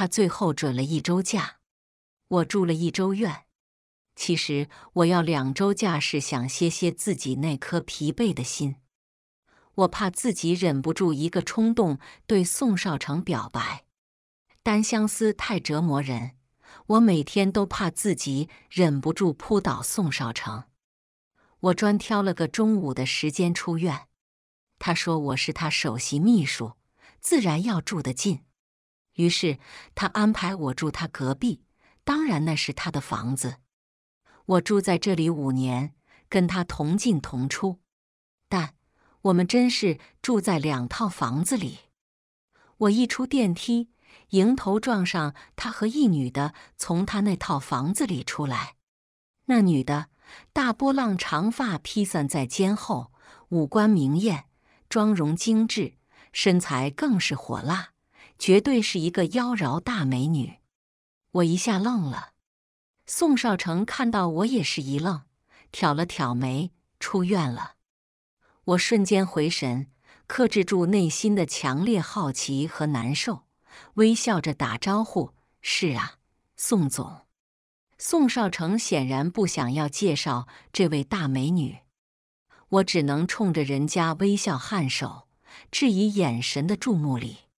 他最后准了一周假，我住了一周院。其实我要两周假，是想歇歇自己那颗疲惫的心。我怕自己忍不住一个冲动对宋少成表白，单相思太折磨人。我每天都怕自己忍不住扑倒宋少成。我专挑了个中午的时间出院。他说我是他首席秘书，自然要住得近。于是他安排我住他隔壁，当然那是他的房子。我住在这里五年，跟他同进同出，但我们真是住在两套房子里。我一出电梯，迎头撞上他和一女的从他那套房子里出来。那女的大波浪长发披散在肩后，五官明艳，妆容精致，身材更是火辣。绝对是一个妖娆大美女，我一下愣了。宋少成看到我也是一愣，挑了挑眉。出院了，我瞬间回神，克制住内心的强烈好奇和难受，微笑着打招呼：“是啊，宋总。”宋少成显然不想要介绍这位大美女，我只能冲着人家微笑颔首，致以眼神的注目礼。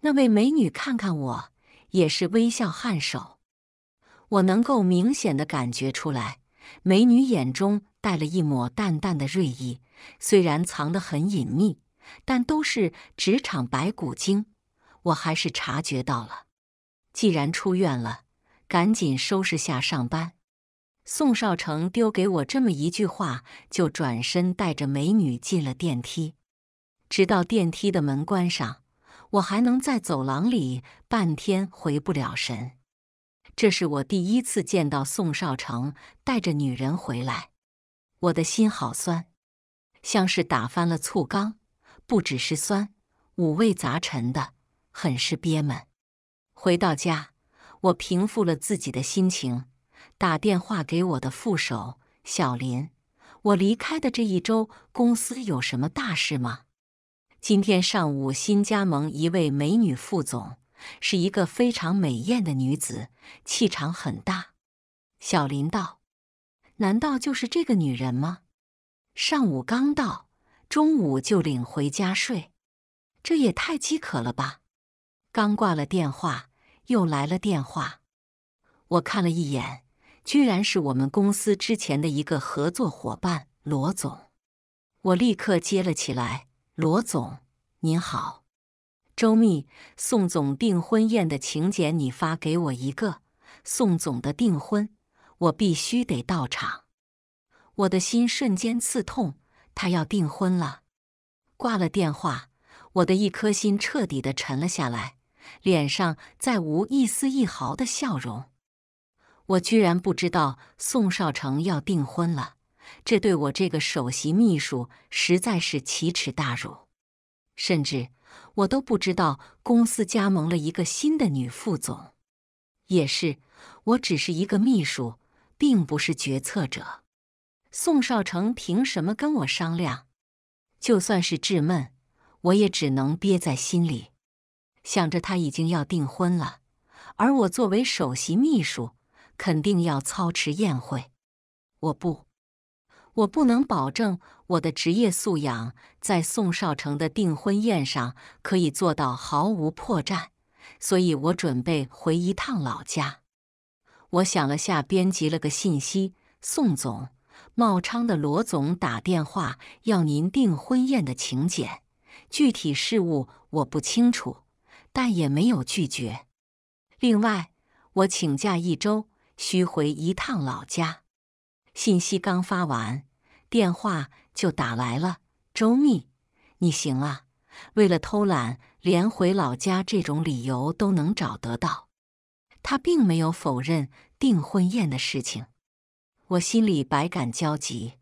那位美女看看我，也是微笑颔首。我能够明显的感觉出来，美女眼中带了一抹淡淡的锐意，虽然藏得很隐秘，但都是职场白骨精，我还是察觉到了。既然出院了，赶紧收拾下上班。宋少成丢给我这么一句话，就转身带着美女进了电梯，直到电梯的门关上。我还能在走廊里半天回不了神，这是我第一次见到宋少成带着女人回来，我的心好酸，像是打翻了醋缸，不只是酸，五味杂陈的，很是憋闷。回到家，我平复了自己的心情，打电话给我的副手小林，我离开的这一周，公司有什么大事吗？今天上午新加盟一位美女副总，是一个非常美艳的女子，气场很大。小林道：“难道就是这个女人吗？”上午刚到，中午就领回家睡，这也太饥渴了吧！刚挂了电话，又来了电话。我看了一眼，居然是我们公司之前的一个合作伙伴罗总。我立刻接了起来。罗总，您好，周密，宋总订婚宴的请柬你发给我一个。宋总的订婚，我必须得到场。我的心瞬间刺痛，他要订婚了。挂了电话，我的一颗心彻底的沉了下来，脸上再无一丝一毫的笑容。我居然不知道宋少成要订婚了。这对我这个首席秘书实在是奇耻大辱，甚至我都不知道公司加盟了一个新的女副总。也是，我只是一个秘书，并不是决策者。宋少成凭什么跟我商量？就算是质问，我也只能憋在心里。想着他已经要订婚了，而我作为首席秘书，肯定要操持宴会。我不。我不能保证我的职业素养在宋少成的订婚宴上可以做到毫无破绽，所以我准备回一趟老家。我想了下，编辑了个信息：宋总，茂昌的罗总打电话要您订婚宴的请柬，具体事务我不清楚，但也没有拒绝。另外，我请假一周，需回一趟老家。信息刚发完，电话就打来了。周密，你行啊！为了偷懒，连回老家这种理由都能找得到。他并没有否认订婚宴的事情。我心里百感交集。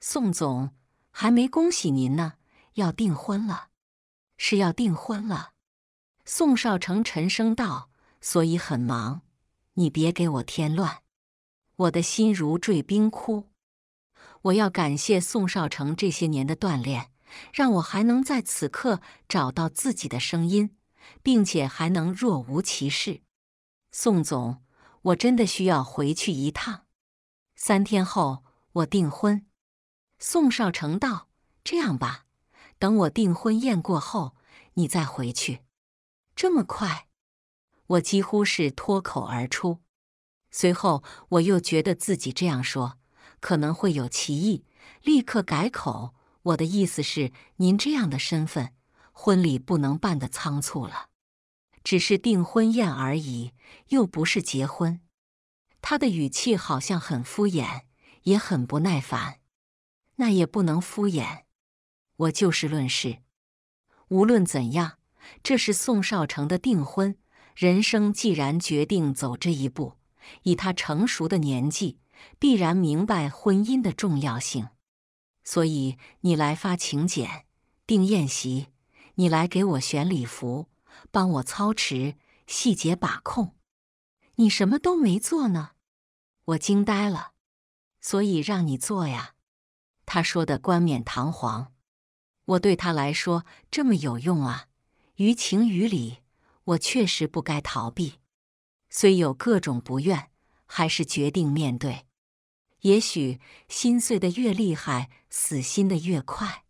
宋总，还没恭喜您呢，要订婚了，是要订婚了。宋少成沉声道：“所以很忙，你别给我添乱。”我的心如坠冰窟。我要感谢宋少成这些年的锻炼，让我还能在此刻找到自己的声音，并且还能若无其事。宋总，我真的需要回去一趟。三天后我订婚。宋少成道：“这样吧，等我订婚宴过后，你再回去。”这么快？我几乎是脱口而出。随后，我又觉得自己这样说可能会有歧义，立刻改口。我的意思是，您这样的身份，婚礼不能办得仓促了，只是订婚宴而已，又不是结婚。他的语气好像很敷衍，也很不耐烦。那也不能敷衍，我就事论事。无论怎样，这是宋少成的订婚，人生既然决定走这一步。以他成熟的年纪，必然明白婚姻的重要性。所以你来发请柬、订宴席，你来给我选礼服，帮我操持细节把控。你什么都没做呢？我惊呆了。所以让你做呀？他说的冠冕堂皇。我对他来说这么有用啊？于情于理，我确实不该逃避。虽有各种不愿，还是决定面对。也许心碎的越厉害，死心的越快。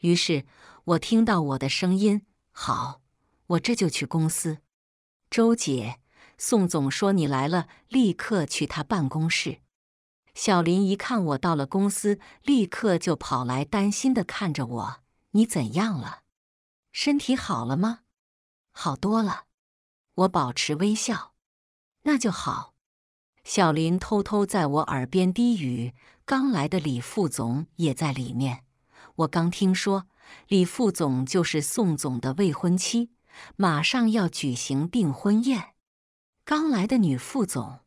于是，我听到我的声音：“好，我这就去公司。”周姐，宋总说你来了，立刻去他办公室。小林一看我到了公司，立刻就跑来，担心的看着我：“你怎样了？身体好了吗？”“好多了。”我保持微笑。那就好，小林偷偷在我耳边低语：“刚来的李副总也在里面。”我刚听说，李副总就是宋总的未婚妻，马上要举行订婚宴。刚来的女副总，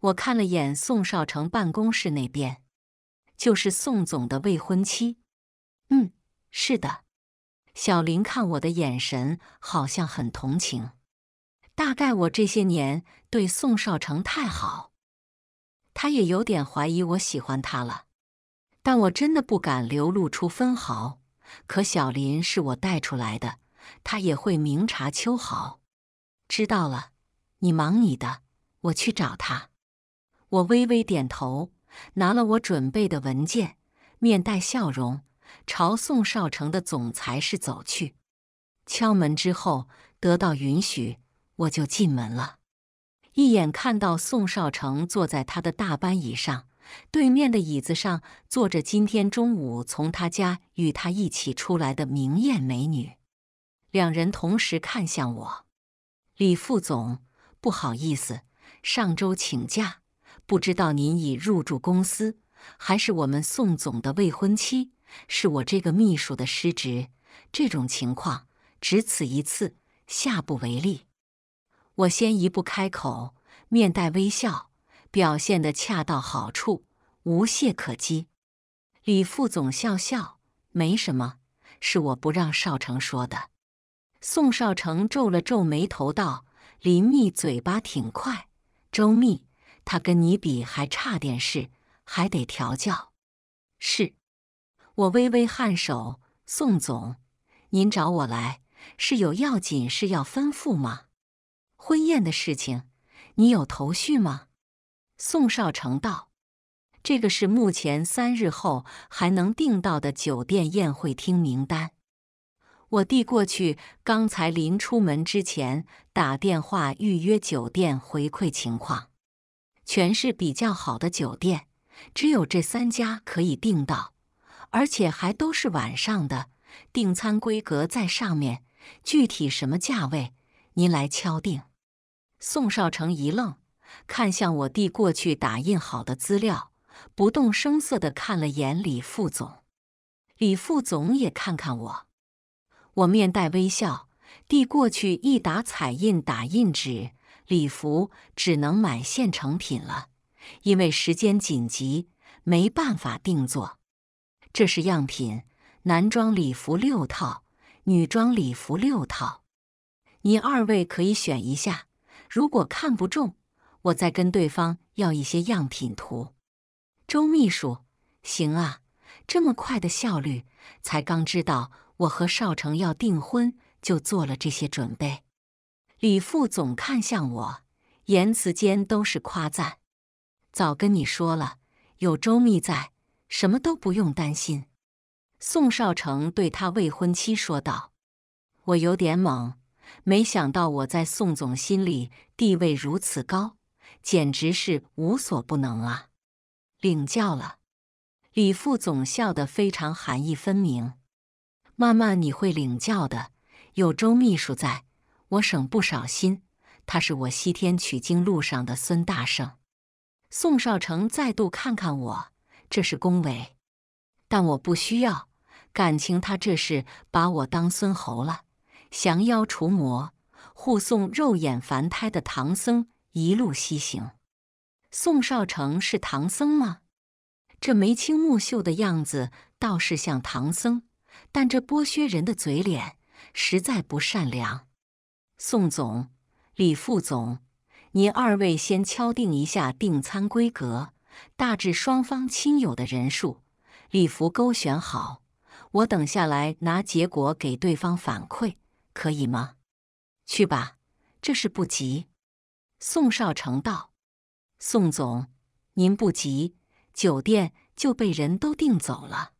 我看了眼宋少成办公室那边，就是宋总的未婚妻。嗯，是的。小林看我的眼神好像很同情，大概我这些年。对宋少成太好，他也有点怀疑我喜欢他了，但我真的不敢流露出分毫。可小林是我带出来的，他也会明察秋毫。知道了，你忙你的，我去找他。我微微点头，拿了我准备的文件，面带笑容朝宋少成的总裁室走去。敲门之后得到允许，我就进门了。一眼看到宋少成坐在他的大班椅上，对面的椅子上坐着今天中午从他家与他一起出来的明艳美女，两人同时看向我。李副总，不好意思，上周请假，不知道您已入住公司，还是我们宋总的未婚妻？是我这个秘书的失职，这种情况只此一次，下不为例。我先一步开口，面带微笑，表现得恰到好处，无懈可击。李副总笑笑：“没什么，是我不让少成说的。”宋少成皱了皱眉头，道：“林密嘴巴挺快，周密，他跟你比还差点事，还得调教。”“是。”我微微颔首：“宋总，您找我来是有要紧事要吩咐吗？”婚宴的事情，你有头绪吗？宋少成道：“这个是目前三日后还能订到的酒店宴会厅名单，我递过去。刚才临出门之前打电话预约酒店，回馈情况全是比较好的酒店，只有这三家可以订到，而且还都是晚上的。订餐规格在上面，具体什么价位，您来敲定。”宋少成一愣，看向我递过去打印好的资料，不动声色的看了眼李副总，李副总也看看我，我面带微笑，递过去一沓彩印打印纸，礼服只能买现成品了，因为时间紧急，没办法定做，这是样品，男装礼服六套，女装礼服六套，你二位可以选一下。如果看不中，我再跟对方要一些样品图。周秘书，行啊，这么快的效率，才刚知道我和少成要订婚，就做了这些准备。李副总看向我，言辞间都是夸赞。早跟你说了，有周密在，什么都不用担心。宋少成对他未婚妻说道：“我有点懵。”没想到我在宋总心里地位如此高，简直是无所不能啊！领教了，李副总笑得非常含义分明。慢慢你会领教的，有周秘书在，我省不少心。他是我西天取经路上的孙大圣。宋少成再度看看我，这是恭维，但我不需要。感情他这是把我当孙猴了。降妖除魔，护送肉眼凡胎的唐僧一路西行。宋少成是唐僧吗？这眉清目秀的样子倒是像唐僧，但这剥削人的嘴脸实在不善良。宋总、李副总，您二位先敲定一下订餐规格，大致双方亲友的人数，礼服勾选好，我等下来拿结果给对方反馈。可以吗？去吧，这事不急。宋少成道：“宋总，您不急，酒店就被人都订走了。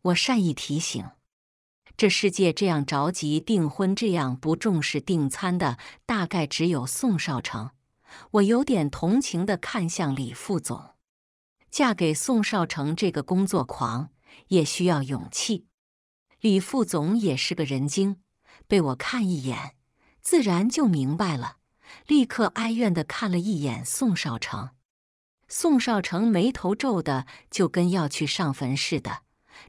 我善意提醒，这世界这样着急订婚、这样不重视订餐的，大概只有宋少成。我有点同情的看向李副总，嫁给宋少成这个工作狂，也需要勇气。李副总也是个人精。”被我看一眼，自然就明白了。立刻哀怨的看了一眼宋少成，宋少成眉头皱的就跟要去上坟似的。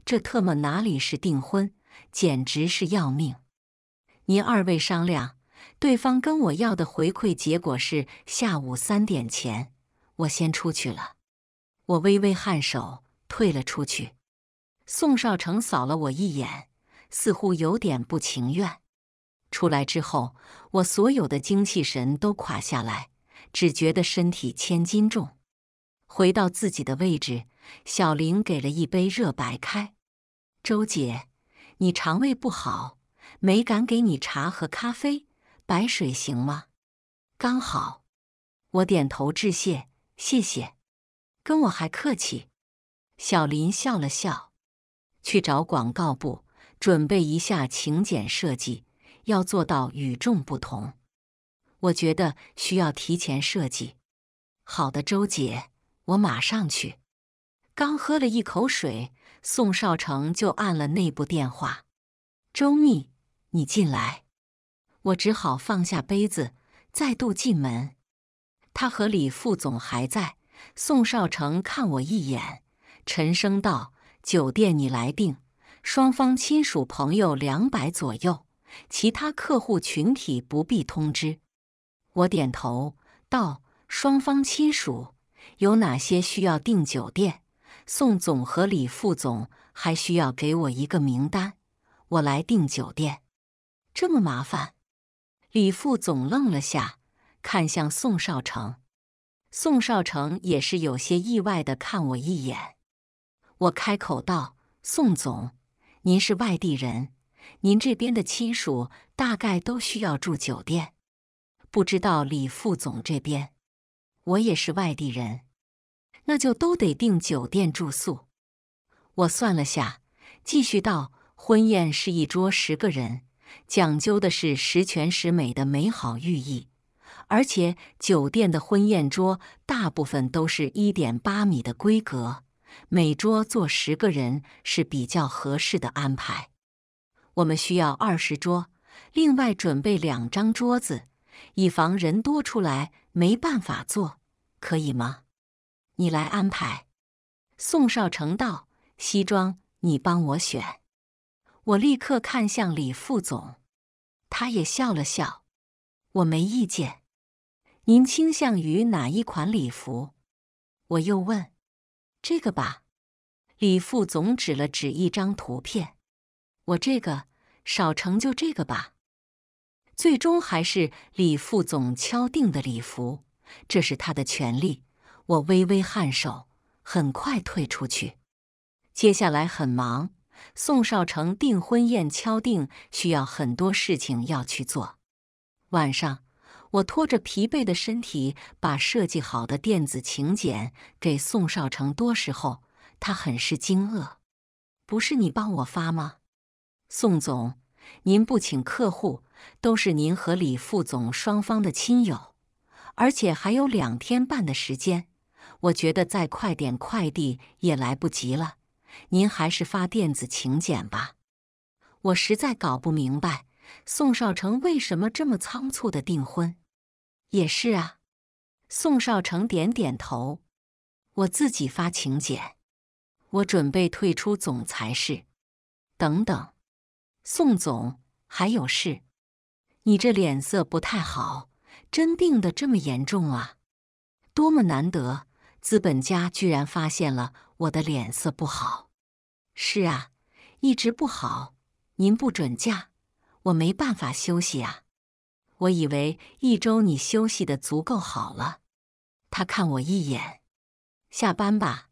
这特么哪里是订婚，简直是要命！您二位商量，对方跟我要的回馈结果是下午三点前。我先出去了。我微微颔首，退了出去。宋少成扫了我一眼，似乎有点不情愿。出来之后，我所有的精气神都垮下来，只觉得身体千斤重。回到自己的位置，小林给了一杯热白开。周姐，你肠胃不好，没敢给你茶和咖啡，白水行吗？刚好，我点头致谢，谢谢，跟我还客气。小林笑了笑，去找广告部准备一下请柬设计。要做到与众不同，我觉得需要提前设计。好的，周姐，我马上去。刚喝了一口水，宋少成就按了内部电话：“周密，你进来。”我只好放下杯子，再度进门。他和李副总还在。宋少成看我一眼，沉声道：“酒店你来定，双方亲属朋友两百左右。”其他客户群体不必通知。我点头道：“双方亲属有哪些需要订酒店？宋总和李副总还需要给我一个名单，我来订酒店。”这么麻烦？李副总愣了下，看向宋少成。宋少成也是有些意外的看我一眼。我开口道：“宋总，您是外地人。”您这边的亲属大概都需要住酒店，不知道李副总这边。我也是外地人，那就都得订酒店住宿。我算了下，继续到婚宴是一桌十个人，讲究的是十全十美的美好寓意。而且酒店的婚宴桌大部分都是一点八米的规格，每桌坐十个人是比较合适的安排。我们需要二十桌，另外准备两张桌子，以防人多出来没办法坐，可以吗？你来安排。宋少成道：“西装，你帮我选。”我立刻看向李副总，他也笑了笑，我没意见。您倾向于哪一款礼服？我又问：“这个吧。”李副总指了指一张图片，我这个。少成就这个吧，最终还是李副总敲定的礼服，这是他的权利。我微微颔首，很快退出去。接下来很忙，宋少成订婚宴敲定，需要很多事情要去做。晚上，我拖着疲惫的身体，把设计好的电子请柬给宋少成。多时候，他很是惊愕：“不是你帮我发吗？”宋总，您不请客户，都是您和李副总双方的亲友，而且还有两天半的时间，我觉得再快点快递也来不及了。您还是发电子请柬吧。我实在搞不明白，宋少成为什么这么仓促的订婚。也是啊。宋少成点点头。我自己发请柬。我准备退出总裁室。等等。宋总，还有事？你这脸色不太好，真病得这么严重啊？多么难得，资本家居然发现了我的脸色不好。是啊，一直不好。您不准假，我没办法休息啊。我以为一周你休息的足够好了。他看我一眼，下班吧，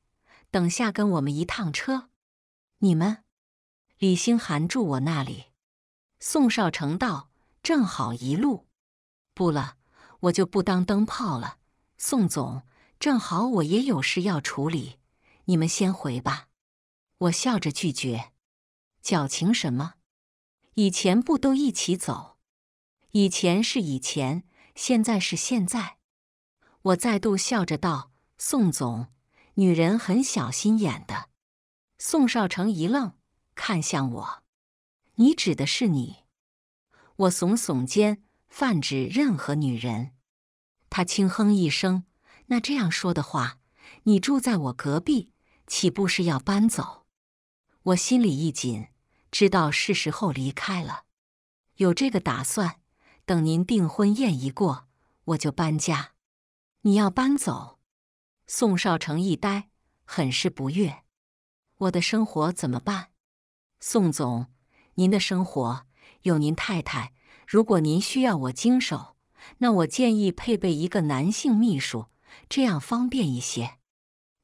等下跟我们一趟车。你们。李星寒住我那里，宋少成道：“正好一路。”不了，我就不当灯泡了。宋总，正好我也有事要处理，你们先回吧。我笑着拒绝，矫情什么？以前不都一起走？以前是以前，现在是现在。我再度笑着道：“宋总，女人很小心眼的。”宋少成一愣。看向我，你指的是你？我耸耸肩，泛指任何女人。他轻哼一声：“那这样说的话，你住在我隔壁，岂不是要搬走？”我心里一紧，知道是时候离开了。有这个打算，等您订婚宴一过，我就搬家。你要搬走？宋少成一呆，很是不悦。我的生活怎么办？宋总，您的生活有您太太。如果您需要我经手，那我建议配备一个男性秘书，这样方便一些。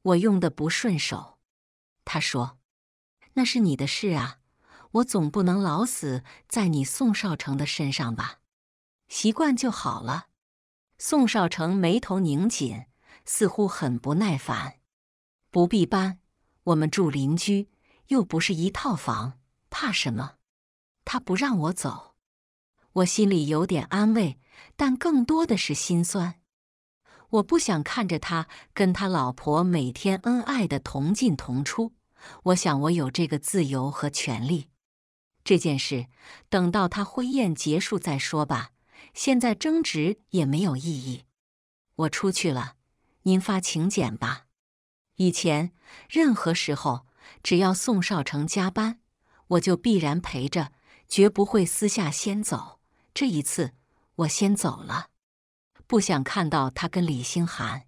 我用的不顺手。他说：“那是你的事啊，我总不能老死在你宋少成的身上吧？习惯就好了。”宋少成眉头拧紧，似乎很不耐烦。“不必搬，我们住邻居。”又不是一套房，怕什么？他不让我走，我心里有点安慰，但更多的是心酸。我不想看着他跟他老婆每天恩爱的同进同出。我想，我有这个自由和权利。这件事等到他婚宴结束再说吧。现在争执也没有意义。我出去了，您发请柬吧。以前，任何时候。只要宋少成加班，我就必然陪着，绝不会私下先走。这一次，我先走了，不想看到他跟李星寒。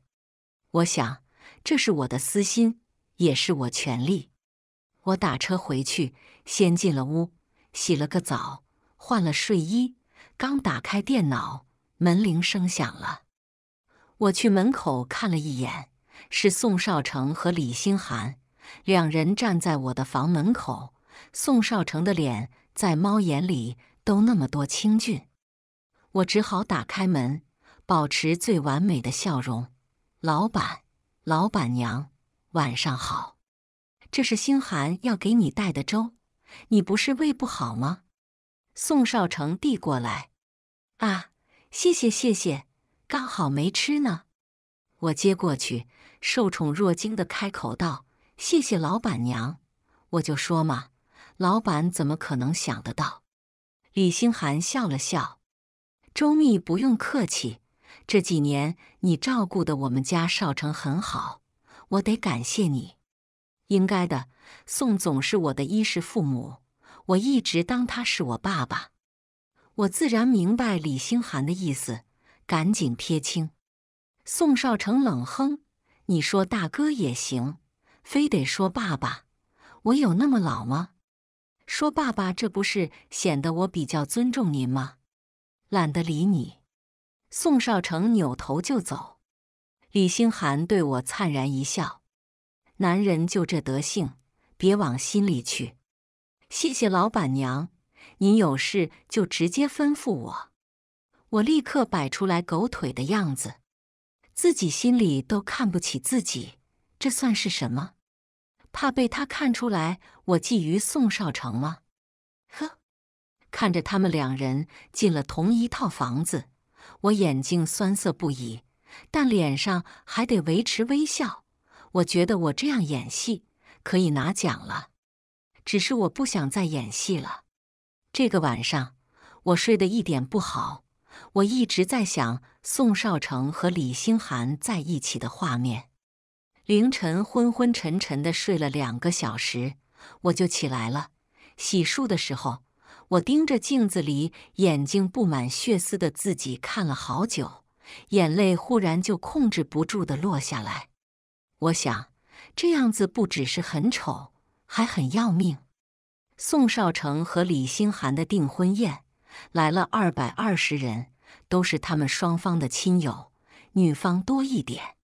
我想，这是我的私心，也是我权利。我打车回去，先进了屋，洗了个澡，换了睡衣，刚打开电脑，门铃声响了。我去门口看了一眼，是宋少成和李星寒。两人站在我的房门口，宋少成的脸在猫眼里都那么多清俊，我只好打开门，保持最完美的笑容。老板，老板娘，晚上好。这是星寒要给你带的粥，你不是胃不好吗？宋少成递过来。啊，谢谢谢谢，刚好没吃呢。我接过去，受宠若惊的开口道。谢谢老板娘，我就说嘛，老板怎么可能想得到？李星寒笑了笑，周密不用客气，这几年你照顾的我们家少成很好，我得感谢你。应该的，宋总是我的衣食父母，我一直当他是我爸爸，我自然明白李星寒的意思，赶紧撇清。宋少成冷哼：“你说大哥也行。”非得说爸爸，我有那么老吗？说爸爸，这不是显得我比较尊重您吗？懒得理你。宋少成扭头就走。李星寒对我灿然一笑：“男人就这德性，别往心里去。”谢谢老板娘，您有事就直接吩咐我，我立刻摆出来狗腿的样子，自己心里都看不起自己，这算是什么？怕被他看出来我觊觎宋少成吗？呵，看着他们两人进了同一套房子，我眼睛酸涩不已，但脸上还得维持微笑。我觉得我这样演戏可以拿奖了，只是我不想再演戏了。这个晚上我睡得一点不好，我一直在想宋少成和李星寒在一起的画面。凌晨昏昏沉沉的睡了两个小时，我就起来了。洗漱的时候，我盯着镜子里眼睛布满血丝的自己看了好久，眼泪忽然就控制不住的落下来。我想，这样子不只是很丑，还很要命。宋少成和李星寒的订婚宴来了二百二十人，都是他们双方的亲友，女方多一点。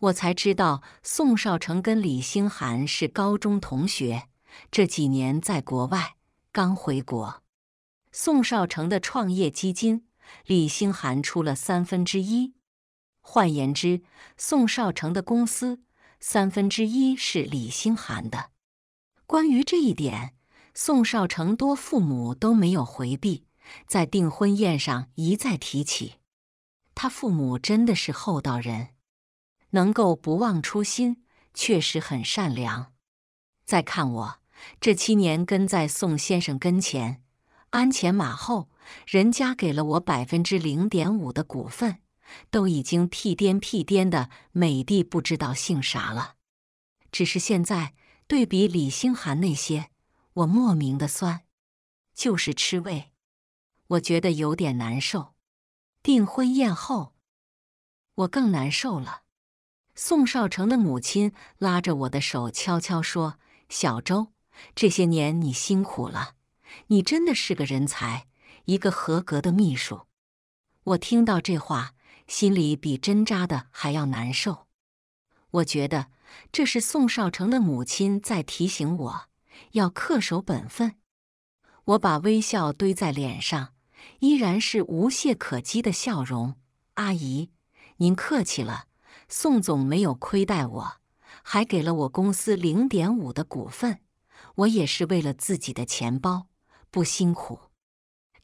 我才知道，宋少成跟李星寒是高中同学，这几年在国外，刚回国。宋少成的创业基金，李星寒出了三分之一。换言之，宋少成的公司三分之一是李星寒的。关于这一点，宋少成多父母都没有回避，在订婚宴上一再提起。他父母真的是厚道人。能够不忘初心，确实很善良。再看我这七年跟在宋先生跟前，鞍前马后，人家给了我百分之零点五的股份，都已经屁颠屁颠的，美帝不知道姓啥了。只是现在对比李星寒那些，我莫名的酸，就是吃味，我觉得有点难受。订婚宴后，我更难受了。宋少成的母亲拉着我的手，悄悄说：“小周，这些年你辛苦了，你真的是个人才，一个合格的秘书。”我听到这话，心里比针扎的还要难受。我觉得这是宋少成的母亲在提醒我，要恪守本分。我把微笑堆在脸上，依然是无懈可击的笑容。“阿姨，您客气了。”宋总没有亏待我，还给了我公司零点五的股份。我也是为了自己的钱包，不辛苦。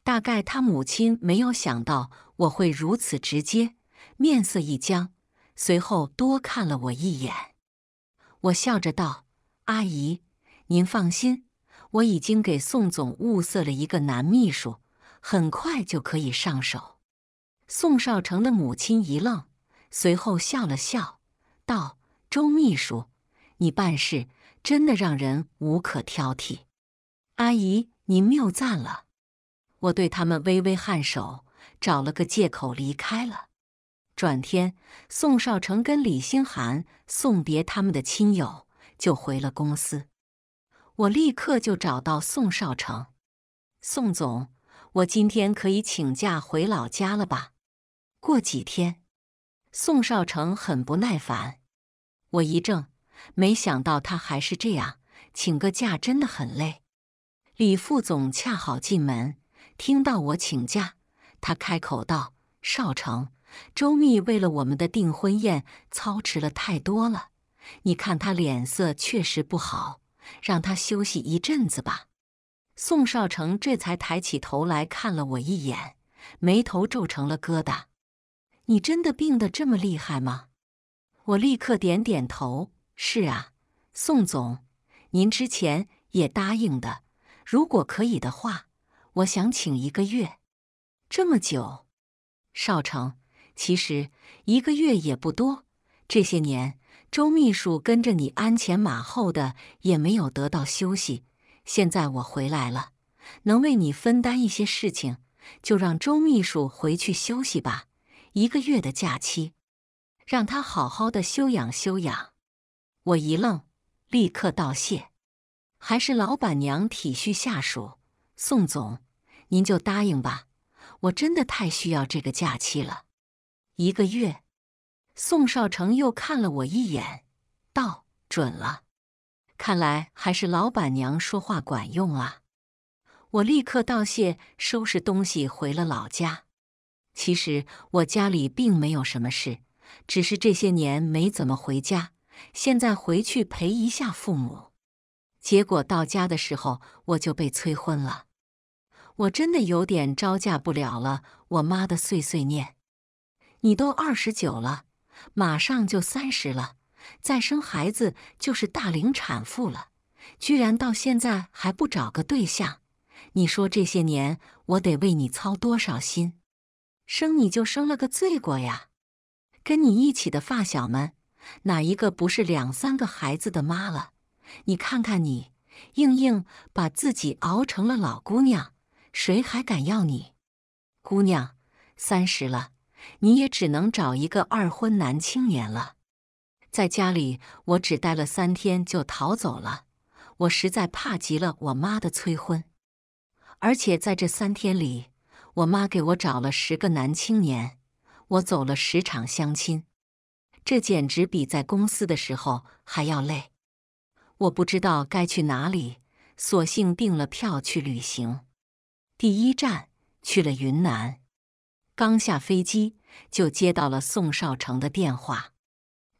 大概他母亲没有想到我会如此直接，面色一僵，随后多看了我一眼。我笑着道：“阿姨，您放心，我已经给宋总物色了一个男秘书，很快就可以上手。”宋少成的母亲一愣。随后笑了笑，道：“周秘书，你办事真的让人无可挑剔。”阿姨，您谬赞了。我对他们微微颔首，找了个借口离开了。转天，宋少成跟李星寒送别他们的亲友，就回了公司。我立刻就找到宋少成：“宋总，我今天可以请假回老家了吧？过几天。”宋少成很不耐烦，我一怔，没想到他还是这样，请个假真的很累。李副总恰好进门，听到我请假，他开口道：“少成，周密为了我们的订婚宴操持了太多了，你看他脸色确实不好，让他休息一阵子吧。”宋少成这才抬起头来看了我一眼，眉头皱成了疙瘩。你真的病得这么厉害吗？我立刻点点头。是啊，宋总，您之前也答应的。如果可以的话，我想请一个月，这么久。少成，其实一个月也不多。这些年，周秘书跟着你鞍前马后的，也没有得到休息。现在我回来了，能为你分担一些事情，就让周秘书回去休息吧。一个月的假期，让他好好的休养休养。我一愣，立刻道谢。还是老板娘体恤下属，宋总，您就答应吧。我真的太需要这个假期了。一个月。宋少成又看了我一眼，道：“准了。”看来还是老板娘说话管用啊。我立刻道谢，收拾东西回了老家。其实我家里并没有什么事，只是这些年没怎么回家，现在回去陪一下父母。结果到家的时候我就被催婚了，我真的有点招架不了了。我妈的碎碎念：“你都二十九了，马上就三十了，再生孩子就是大龄产妇了，居然到现在还不找个对象，你说这些年我得为你操多少心？”生你就生了个罪过呀！跟你一起的发小们，哪一个不是两三个孩子的妈了？你看看你，硬硬把自己熬成了老姑娘，谁还敢要你？姑娘三十了，你也只能找一个二婚男青年了。在家里我只待了三天就逃走了，我实在怕极了我妈的催婚，而且在这三天里。我妈给我找了十个男青年，我走了十场相亲，这简直比在公司的时候还要累。我不知道该去哪里，索性订了票去旅行。第一站去了云南，刚下飞机就接到了宋少成的电话，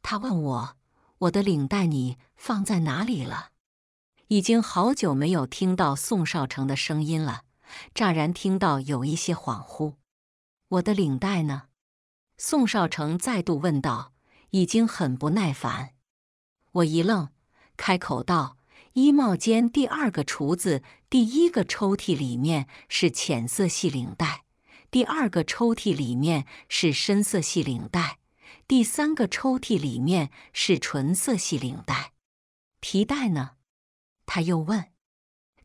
他问我我的领带你放在哪里了，已经好久没有听到宋少成的声音了。乍然听到，有一些恍惚。我的领带呢？宋少成再度问道，已经很不耐烦。我一愣，开口道：“衣帽间第二个橱子，第一个抽屉里面是浅色系领带，第二个抽屉里面是深色系领带，第三个抽屉里面是纯色系领带。皮带呢？”他又问。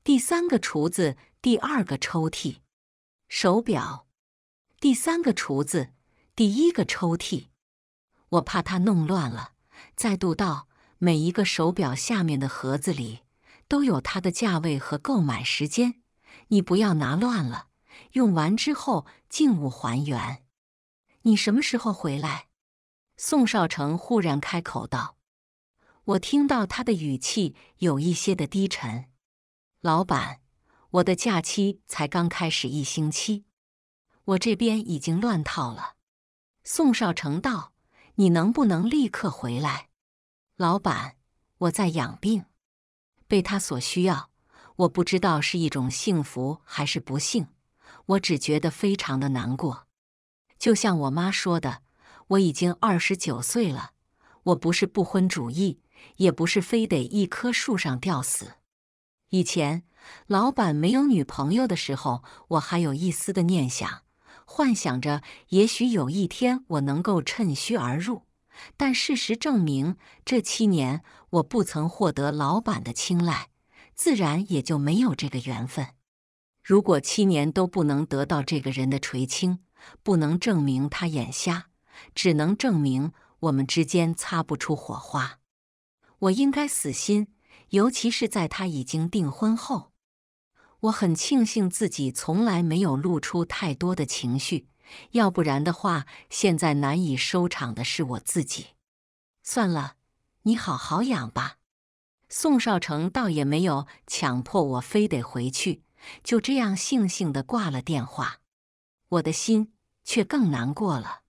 第三个厨子，第二个抽屉，手表。第三个厨子，第一个抽屉。我怕他弄乱了，再度道：“每一个手表下面的盒子里都有它的价位和购买时间，你不要拿乱了。用完之后，静物还原。”你什么时候回来？”宋少成忽然开口道。我听到他的语气有一些的低沉。老板，我的假期才刚开始一星期，我这边已经乱套了。宋少成道：“你能不能立刻回来？”老板，我在养病。被他所需要，我不知道是一种幸福还是不幸，我只觉得非常的难过。就像我妈说的：“我已经二十九岁了，我不是不婚主义，也不是非得一棵树上吊死。”以前，老板没有女朋友的时候，我还有一丝的念想，幻想着也许有一天我能够趁虚而入。但事实证明，这七年我不曾获得老板的青睐，自然也就没有这个缘分。如果七年都不能得到这个人的垂青，不能证明他眼瞎，只能证明我们之间擦不出火花。我应该死心。尤其是在他已经订婚后，我很庆幸自己从来没有露出太多的情绪，要不然的话，现在难以收场的是我自己。算了，你好好养吧。宋少成倒也没有强迫我非得回去，就这样悻悻的挂了电话。我的心却更难过了。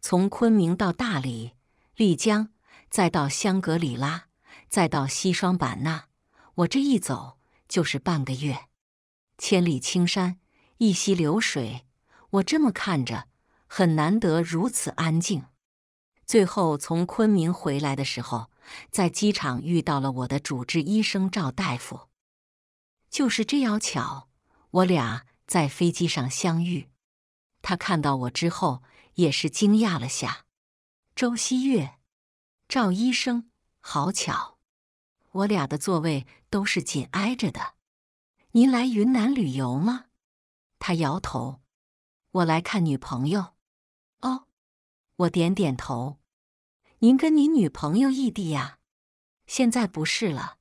从昆明到大理、丽江，再到香格里拉。再到西双版纳，我这一走就是半个月。千里青山，一溪流水，我这么看着，很难得如此安静。最后从昆明回来的时候，在机场遇到了我的主治医生赵大夫。就是这样巧，我俩在飞机上相遇。他看到我之后也是惊讶了下。周希月，赵医生，好巧！我俩的座位都是紧挨着的。您来云南旅游吗？他摇头。我来看女朋友。哦，我点点头。您跟您女朋友异地呀？现在不是了。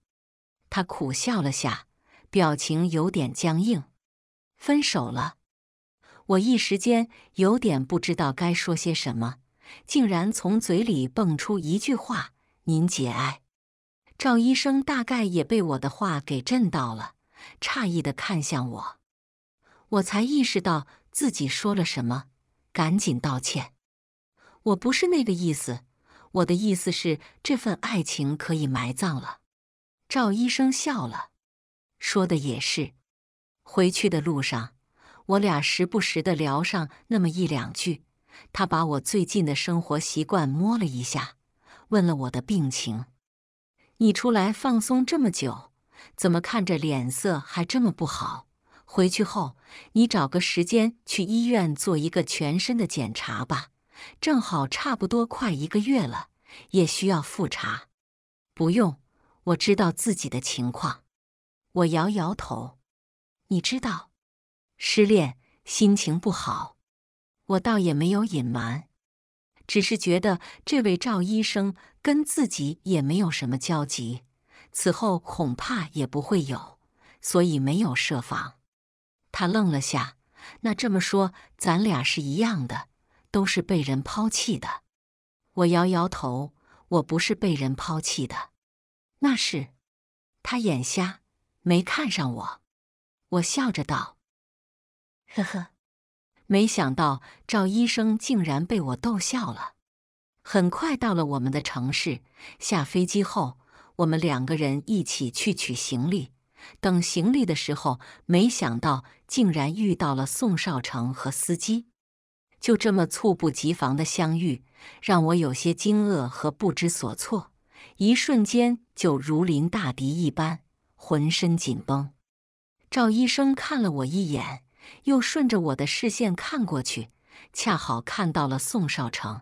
他苦笑了下，表情有点僵硬。分手了。我一时间有点不知道该说些什么，竟然从嘴里蹦出一句话：“您节哀。”赵医生大概也被我的话给震到了，诧异的看向我。我才意识到自己说了什么，赶紧道歉。我不是那个意思，我的意思是这份爱情可以埋葬了。赵医生笑了，说的也是。回去的路上，我俩时不时的聊上那么一两句。他把我最近的生活习惯摸了一下，问了我的病情。你出来放松这么久，怎么看着脸色还这么不好？回去后你找个时间去医院做一个全身的检查吧，正好差不多快一个月了，也需要复查。不用，我知道自己的情况。我摇摇头，你知道，失恋，心情不好，我倒也没有隐瞒。只是觉得这位赵医生跟自己也没有什么交集，此后恐怕也不会有，所以没有设防。他愣了下，那这么说，咱俩是一样的，都是被人抛弃的。我摇摇头，我不是被人抛弃的，那是他眼瞎，没看上我。我笑着道：“呵呵。”没想到赵医生竟然被我逗笑了。很快到了我们的城市，下飞机后，我们两个人一起去取行李。等行李的时候，没想到竟然遇到了宋少成和司机。就这么猝不及防的相遇，让我有些惊愕和不知所措，一瞬间就如临大敌一般，浑身紧绷。赵医生看了我一眼。又顺着我的视线看过去，恰好看到了宋少成。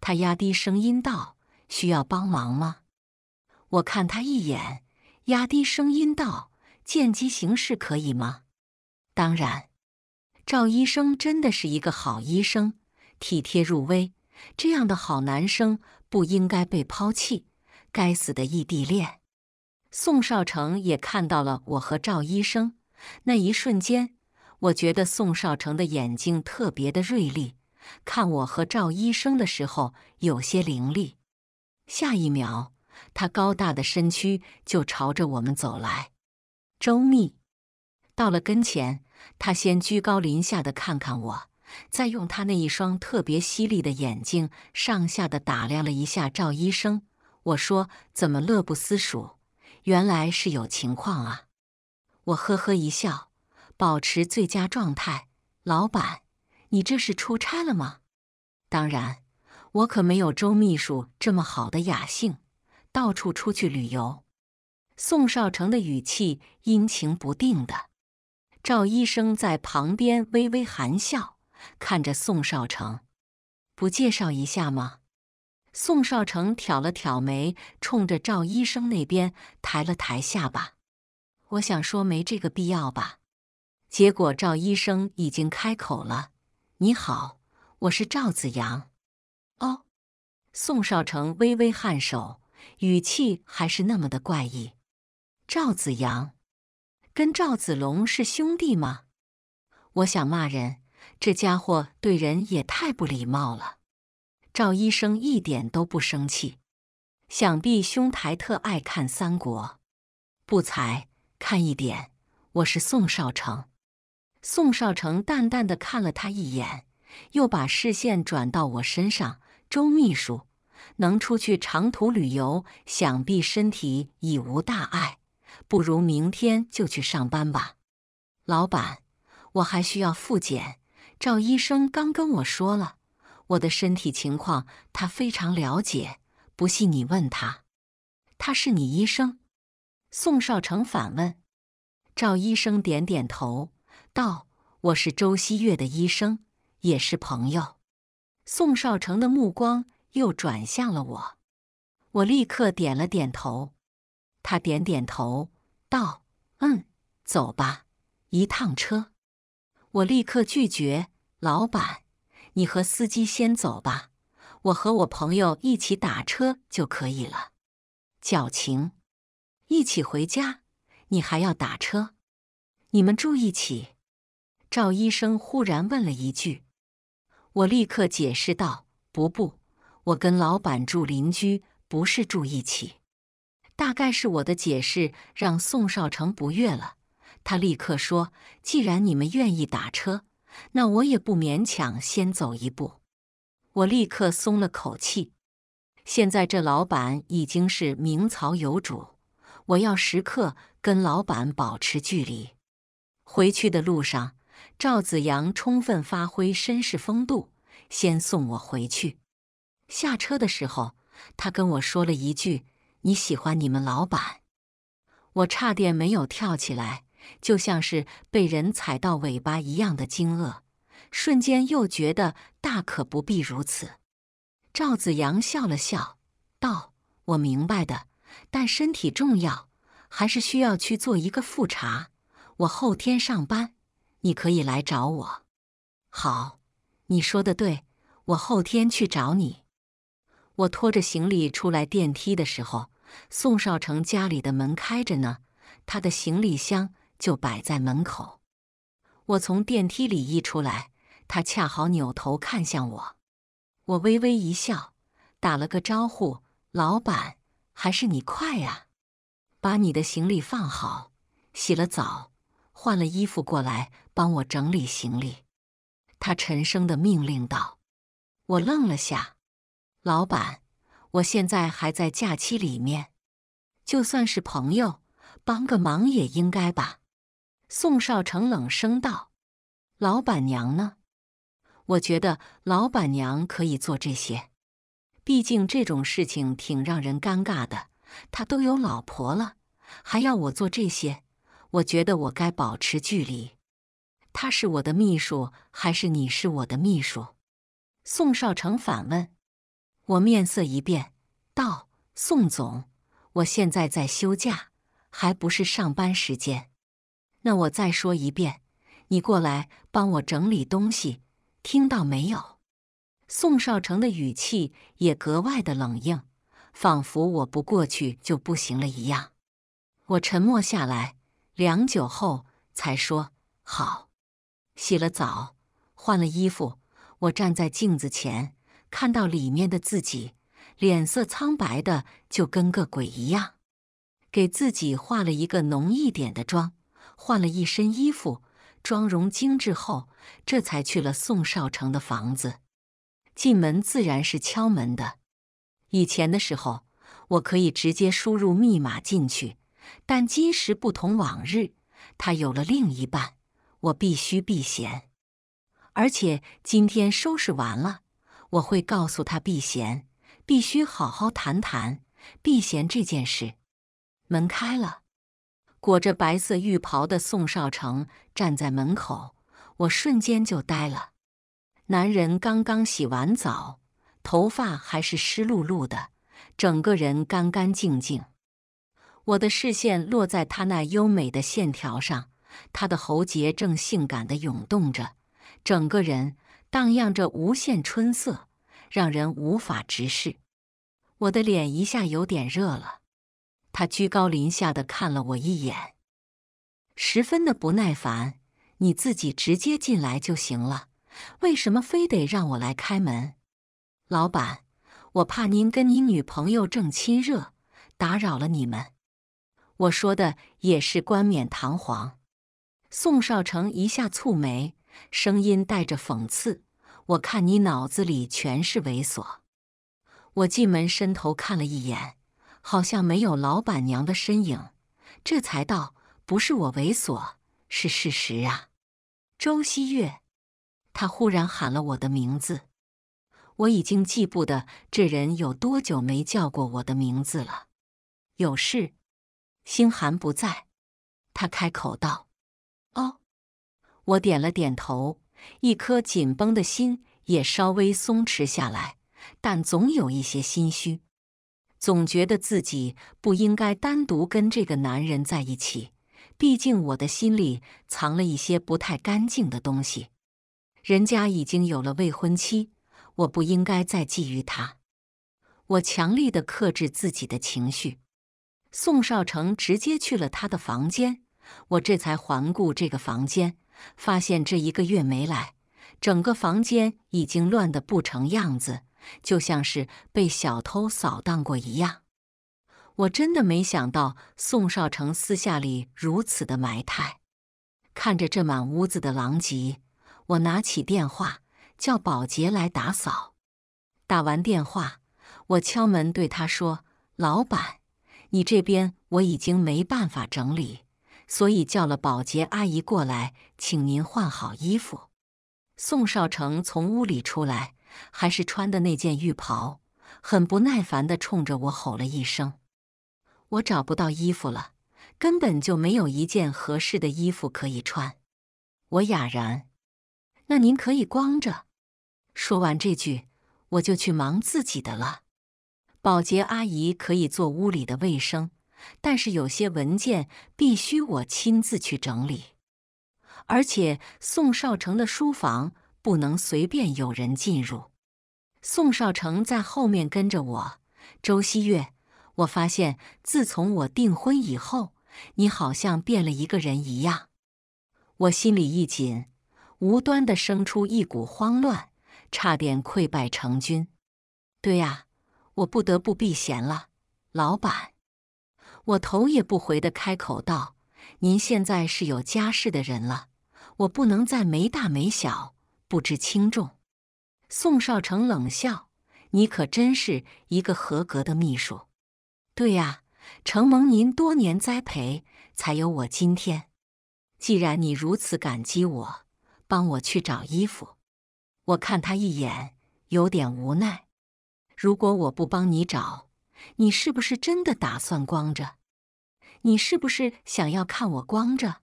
他压低声音道：“需要帮忙吗？”我看他一眼，压低声音道：“见机行事，可以吗？”“当然。”赵医生真的是一个好医生，体贴入微。这样的好男生不应该被抛弃。该死的异地恋！宋少成也看到了我和赵医生那一瞬间。我觉得宋少成的眼睛特别的锐利，看我和赵医生的时候有些凌厉。下一秒，他高大的身躯就朝着我们走来。周密到了跟前，他先居高临下的看看我，再用他那一双特别犀利的眼睛上下的打量了一下赵医生。我说：“怎么乐不思蜀？原来是有情况啊！”我呵呵一笑。保持最佳状态，老板，你这是出差了吗？当然，我可没有周秘书这么好的雅兴，到处出去旅游。宋少成的语气阴晴不定的。赵医生在旁边微微含笑看着宋少成，不介绍一下吗？宋少成挑了挑眉，冲着赵医生那边抬了抬下巴，我想说没这个必要吧。结果赵医生已经开口了：“你好，我是赵子阳。”哦，宋少成微微颔首，语气还是那么的怪异。赵子阳跟赵子龙是兄弟吗？我想骂人，这家伙对人也太不礼貌了。赵医生一点都不生气，想必兄台特爱看三国？不才看一点。我是宋少成。宋少成淡淡的看了他一眼，又把视线转到我身上。周秘书能出去长途旅游，想必身体已无大碍，不如明天就去上班吧。老板，我还需要复检。赵医生刚跟我说了，我的身体情况他非常了解，不信你问他。他是你医生？宋少成反问。赵医生点点头。道：“我是周希月的医生，也是朋友。”宋少成的目光又转向了我，我立刻点了点头。他点点头道：“嗯，走吧，一趟车。”我立刻拒绝：“老板，你和司机先走吧，我和我朋友一起打车就可以了。”矫情，一起回家，你还要打车？你们住一起？赵医生忽然问了一句，我立刻解释道：“不不，我跟老板住邻居，不是住一起。”大概是我的解释让宋少成不悦了，他立刻说：“既然你们愿意打车，那我也不勉强，先走一步。”我立刻松了口气。现在这老板已经是名草有主，我要时刻跟老板保持距离。回去的路上。赵子阳充分发挥绅士风度，先送我回去。下车的时候，他跟我说了一句：“你喜欢你们老板。”我差点没有跳起来，就像是被人踩到尾巴一样的惊愕，瞬间又觉得大可不必如此。赵子阳笑了笑，道：“我明白的，但身体重要，还是需要去做一个复查。我后天上班。”你可以来找我。好，你说的对，我后天去找你。我拖着行李出来电梯的时候，宋少成家里的门开着呢，他的行李箱就摆在门口。我从电梯里一出来，他恰好扭头看向我，我微微一笑，打了个招呼：“老板，还是你快呀，把你的行李放好，洗了澡。”换了衣服过来帮我整理行李，他沉声的命令道：“我愣了下，老板，我现在还在假期里面，就算是朋友，帮个忙也应该吧？”宋少成冷声道：“老板娘呢？我觉得老板娘可以做这些，毕竟这种事情挺让人尴尬的。他都有老婆了，还要我做这些。”我觉得我该保持距离。他是我的秘书，还是你是我的秘书？宋少成反问。我面色一变，道：“宋总，我现在在休假，还不是上班时间。那我再说一遍，你过来帮我整理东西，听到没有？”宋少成的语气也格外的冷硬，仿佛我不过去就不行了一样。我沉默下来。良久后，才说好。洗了澡，换了衣服，我站在镜子前，看到里面的自己，脸色苍白的，就跟个鬼一样。给自己化了一个浓一点的妆，换了一身衣服，妆容精致后，这才去了宋少成的房子。进门自然是敲门的。以前的时候，我可以直接输入密码进去。但今时不同往日，他有了另一半，我必须避嫌。而且今天收拾完了，我会告诉他避嫌，必须好好谈谈避嫌这件事。门开了，裹着白色浴袍的宋少成站在门口，我瞬间就呆了。男人刚刚洗完澡，头发还是湿漉漉的，整个人干干净净。我的视线落在他那优美的线条上，他的喉结正性感地涌动着，整个人荡漾着无限春色，让人无法直视。我的脸一下有点热了。他居高临下的看了我一眼，十分的不耐烦：“你自己直接进来就行了，为什么非得让我来开门？”老板，我怕您跟你女朋友正亲热，打扰了你们。我说的也是冠冕堂皇。宋少成一下蹙眉，声音带着讽刺：“我看你脑子里全是猥琐。”我进门伸头看了一眼，好像没有老板娘的身影，这才道：“不是我猥琐，是事实啊。”周希月，他忽然喊了我的名字，我已经记不得这人有多久没叫过我的名字了。有事。星寒不在，他开口道：“哦。”我点了点头，一颗紧绷的心也稍微松弛下来，但总有一些心虚，总觉得自己不应该单独跟这个男人在一起。毕竟我的心里藏了一些不太干净的东西，人家已经有了未婚妻，我不应该再觊觎他。我强力的克制自己的情绪。宋少成直接去了他的房间，我这才环顾这个房间，发现这一个月没来，整个房间已经乱得不成样子，就像是被小偷扫荡过一样。我真的没想到宋少成私下里如此的埋汰。看着这满屋子的狼藉，我拿起电话叫保洁来打扫。打完电话，我敲门对他说：“老板。”你这边我已经没办法整理，所以叫了保洁阿姨过来，请您换好衣服。宋少成从屋里出来，还是穿的那件浴袍，很不耐烦的冲着我吼了一声：“我找不到衣服了，根本就没有一件合适的衣服可以穿。”我哑然：“那您可以光着。”说完这句，我就去忙自己的了。保洁阿姨可以做屋里的卫生，但是有些文件必须我亲自去整理。而且宋少成的书房不能随便有人进入。宋少成在后面跟着我，周希月，我发现自从我订婚以后，你好像变了一个人一样。我心里一紧，无端的生出一股慌乱，差点溃败成军。对呀。我不得不避嫌了，老板。我头也不回的开口道：“您现在是有家室的人了，我不能再没大没小，不知轻重。”宋少成冷笑：“你可真是一个合格的秘书。”“对呀，承蒙您多年栽培，才有我今天。既然你如此感激我，帮我去找衣服。”我看他一眼，有点无奈。如果我不帮你找，你是不是真的打算光着？你是不是想要看我光着？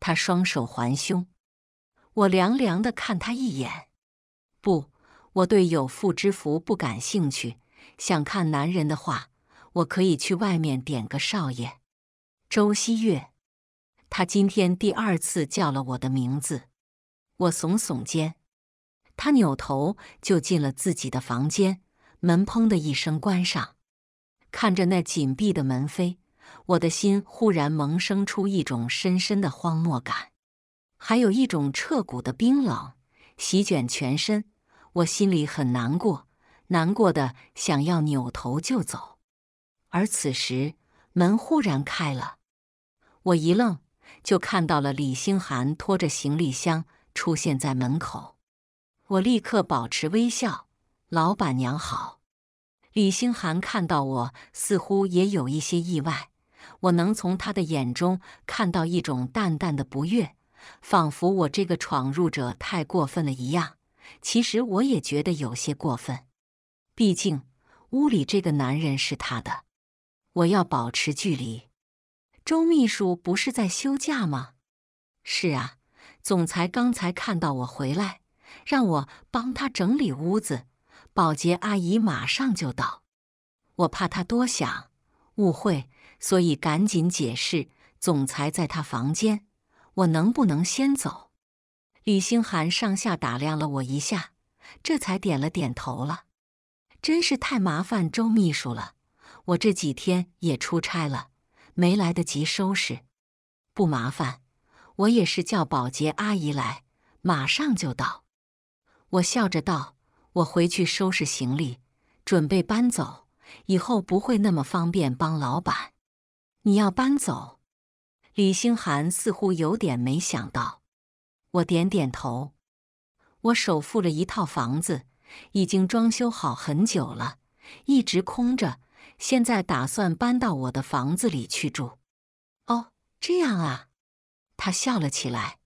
他双手环胸，我凉凉的看他一眼。不，我对有妇之夫不感兴趣。想看男人的话，我可以去外面点个少爷。周希月，他今天第二次叫了我的名字。我耸耸肩，他扭头就进了自己的房间。门砰的一声关上，看着那紧闭的门扉，我的心忽然萌生出一种深深的荒漠感，还有一种彻骨的冰冷席卷全身。我心里很难过，难过的想要扭头就走。而此时门忽然开了，我一愣，就看到了李星寒拖着行李箱出现在门口。我立刻保持微笑：“老板娘好。”李星寒看到我，似乎也有一些意外。我能从他的眼中看到一种淡淡的不悦，仿佛我这个闯入者太过分了一样。其实我也觉得有些过分，毕竟屋里这个男人是他的，我要保持距离。周秘书不是在休假吗？是啊，总裁刚才看到我回来，让我帮他整理屋子。保洁阿姨马上就到，我怕她多想误会，所以赶紧解释。总裁在她房间，我能不能先走？李星寒上下打量了我一下，这才点了点头了。真是太麻烦周秘书了，我这几天也出差了，没来得及收拾。不麻烦，我也是叫保洁阿姨来，马上就到。我笑着道。我回去收拾行李，准备搬走。以后不会那么方便帮老板。你要搬走？李星寒似乎有点没想到。我点点头。我首付了一套房子，已经装修好很久了，一直空着。现在打算搬到我的房子里去住。哦，这样啊。他笑了起来。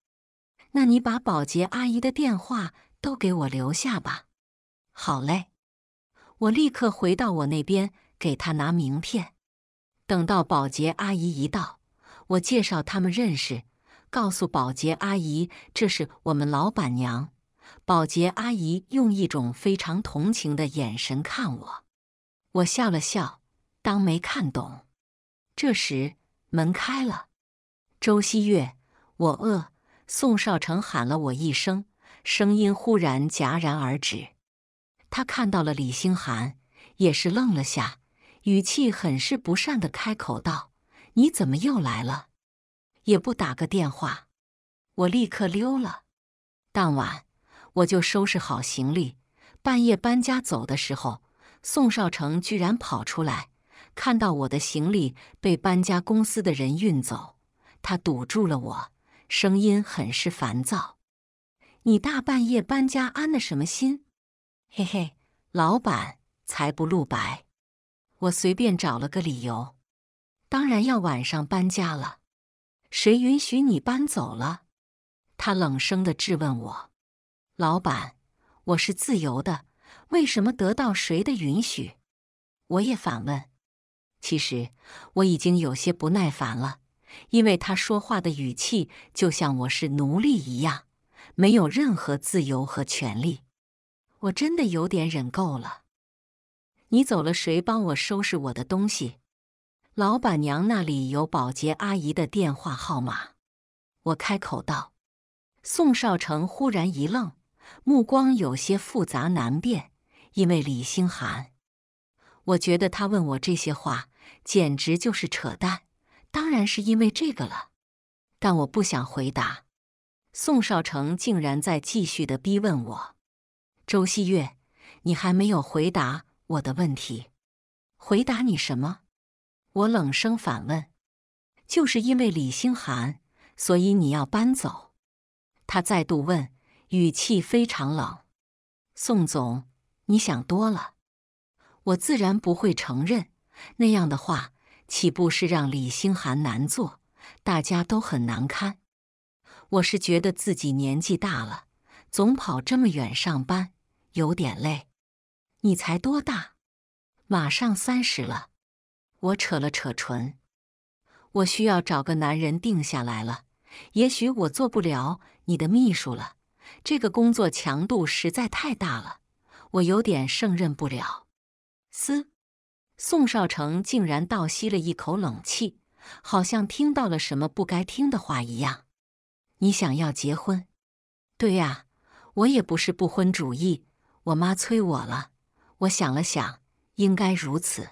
那你把保洁阿姨的电话都给我留下吧。好嘞，我立刻回到我那边给他拿名片。等到保洁阿姨一到，我介绍他们认识，告诉保洁阿姨这是我们老板娘。保洁阿姨用一种非常同情的眼神看我，我笑了笑，当没看懂。这时门开了，周希月，我饿。宋少成喊了我一声，声音忽然戛然而止。他看到了李星寒，也是愣了下，语气很是不善的开口道：“你怎么又来了？也不打个电话，我立刻溜了。当晚我就收拾好行李，半夜搬家走的时候，宋少成居然跑出来，看到我的行李被搬家公司的人运走，他堵住了我，声音很是烦躁：‘你大半夜搬家安的什么心？’”嘿嘿，老板才不露白。我随便找了个理由，当然要晚上搬家了。谁允许你搬走了？他冷声的质问我。老板，我是自由的，为什么得到谁的允许？我也反问。其实我已经有些不耐烦了，因为他说话的语气就像我是奴隶一样，没有任何自由和权利。我真的有点忍够了。你走了，谁帮我收拾我的东西？老板娘那里有保洁阿姨的电话号码。我开口道。宋少成忽然一愣，目光有些复杂难辨，因为李星寒。我觉得他问我这些话，简直就是扯淡。当然是因为这个了，但我不想回答。宋少成竟然在继续的逼问我。周希月，你还没有回答我的问题。回答你什么？我冷声反问。就是因为李星寒，所以你要搬走？他再度问，语气非常冷。宋总，你想多了。我自然不会承认，那样的话，岂不是让李星寒难做，大家都很难堪？我是觉得自己年纪大了，总跑这么远上班。有点累，你才多大？马上三十了。我扯了扯唇，我需要找个男人定下来了。也许我做不了你的秘书了，这个工作强度实在太大了，我有点胜任不了。嘶！宋少成竟然倒吸了一口冷气，好像听到了什么不该听的话一样。你想要结婚？对呀，我也不是不婚主义。我妈催我了，我想了想，应该如此。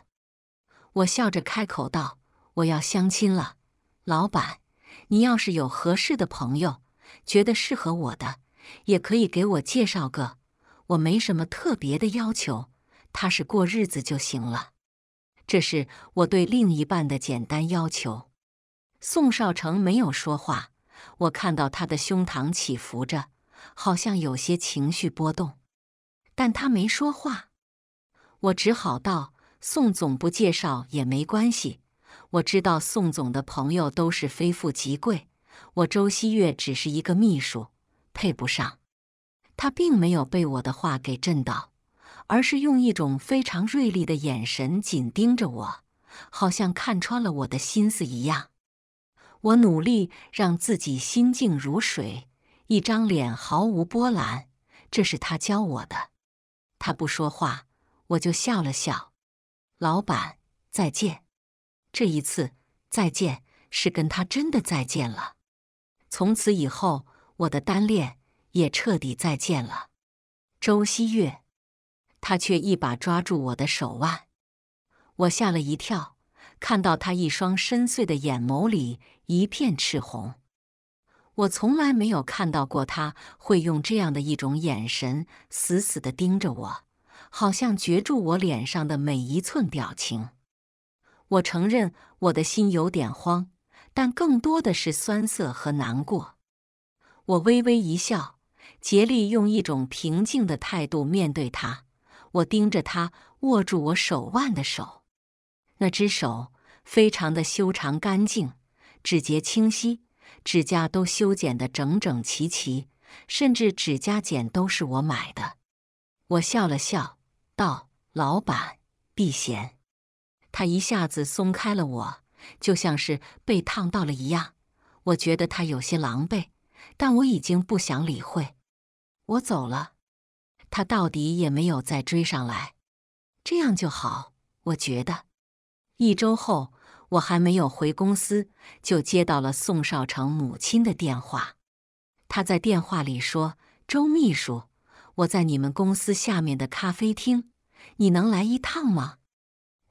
我笑着开口道：“我要相亲了，老板，你要是有合适的朋友，觉得适合我的，也可以给我介绍个。我没什么特别的要求，踏实过日子就行了。这是我对另一半的简单要求。”宋少成没有说话，我看到他的胸膛起伏着，好像有些情绪波动。但他没说话，我只好道：“宋总不介绍也没关系。我知道宋总的朋友都是非富即贵，我周希月只是一个秘书，配不上。”他并没有被我的话给震到，而是用一种非常锐利的眼神紧盯着我，好像看穿了我的心思一样。我努力让自己心静如水，一张脸毫无波澜，这是他教我的。他不说话，我就笑了笑。老板，再见。这一次再见是跟他真的再见了。从此以后，我的单恋也彻底再见了。周希月，他却一把抓住我的手腕，我吓了一跳，看到他一双深邃的眼眸里一片赤红。我从来没有看到过他会用这样的一种眼神死死的盯着我，好像攫住我脸上的每一寸表情。我承认我的心有点慌，但更多的是酸涩和难过。我微微一笑，竭力用一种平静的态度面对他。我盯着他握住我手腕的手，那只手非常的修长干净，指节清晰。指甲都修剪的整整齐齐，甚至指甲剪都是我买的。我笑了笑，道：“老板，避嫌。”他一下子松开了我，就像是被烫到了一样。我觉得他有些狼狈，但我已经不想理会。我走了，他到底也没有再追上来，这样就好。我觉得，一周后。我还没有回公司，就接到了宋少成母亲的电话。他在电话里说：“周秘书，我在你们公司下面的咖啡厅，你能来一趟吗？”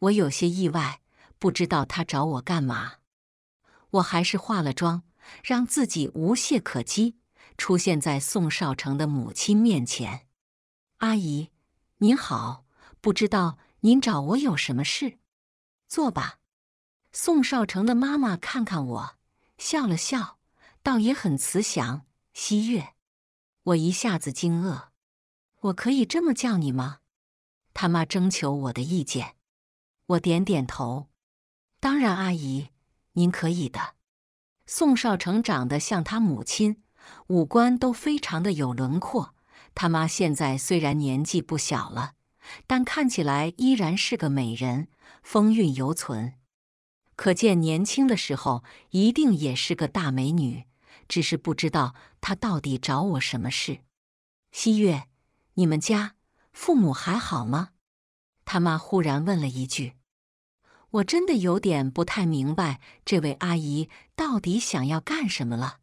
我有些意外，不知道他找我干嘛。我还是化了妆，让自己无懈可击，出现在宋少成的母亲面前。“阿姨，您好，不知道您找我有什么事？坐吧。”宋少成的妈妈看看我，笑了笑，倒也很慈祥。西月，我一下子惊愕，我可以这么叫你吗？他妈征求我的意见，我点点头，当然，阿姨，您可以的。宋少成长得像他母亲，五官都非常的有轮廓。他妈现在虽然年纪不小了，但看起来依然是个美人，风韵犹存。可见年轻的时候一定也是个大美女，只是不知道她到底找我什么事。西月，你们家父母还好吗？他妈忽然问了一句，我真的有点不太明白这位阿姨到底想要干什么了，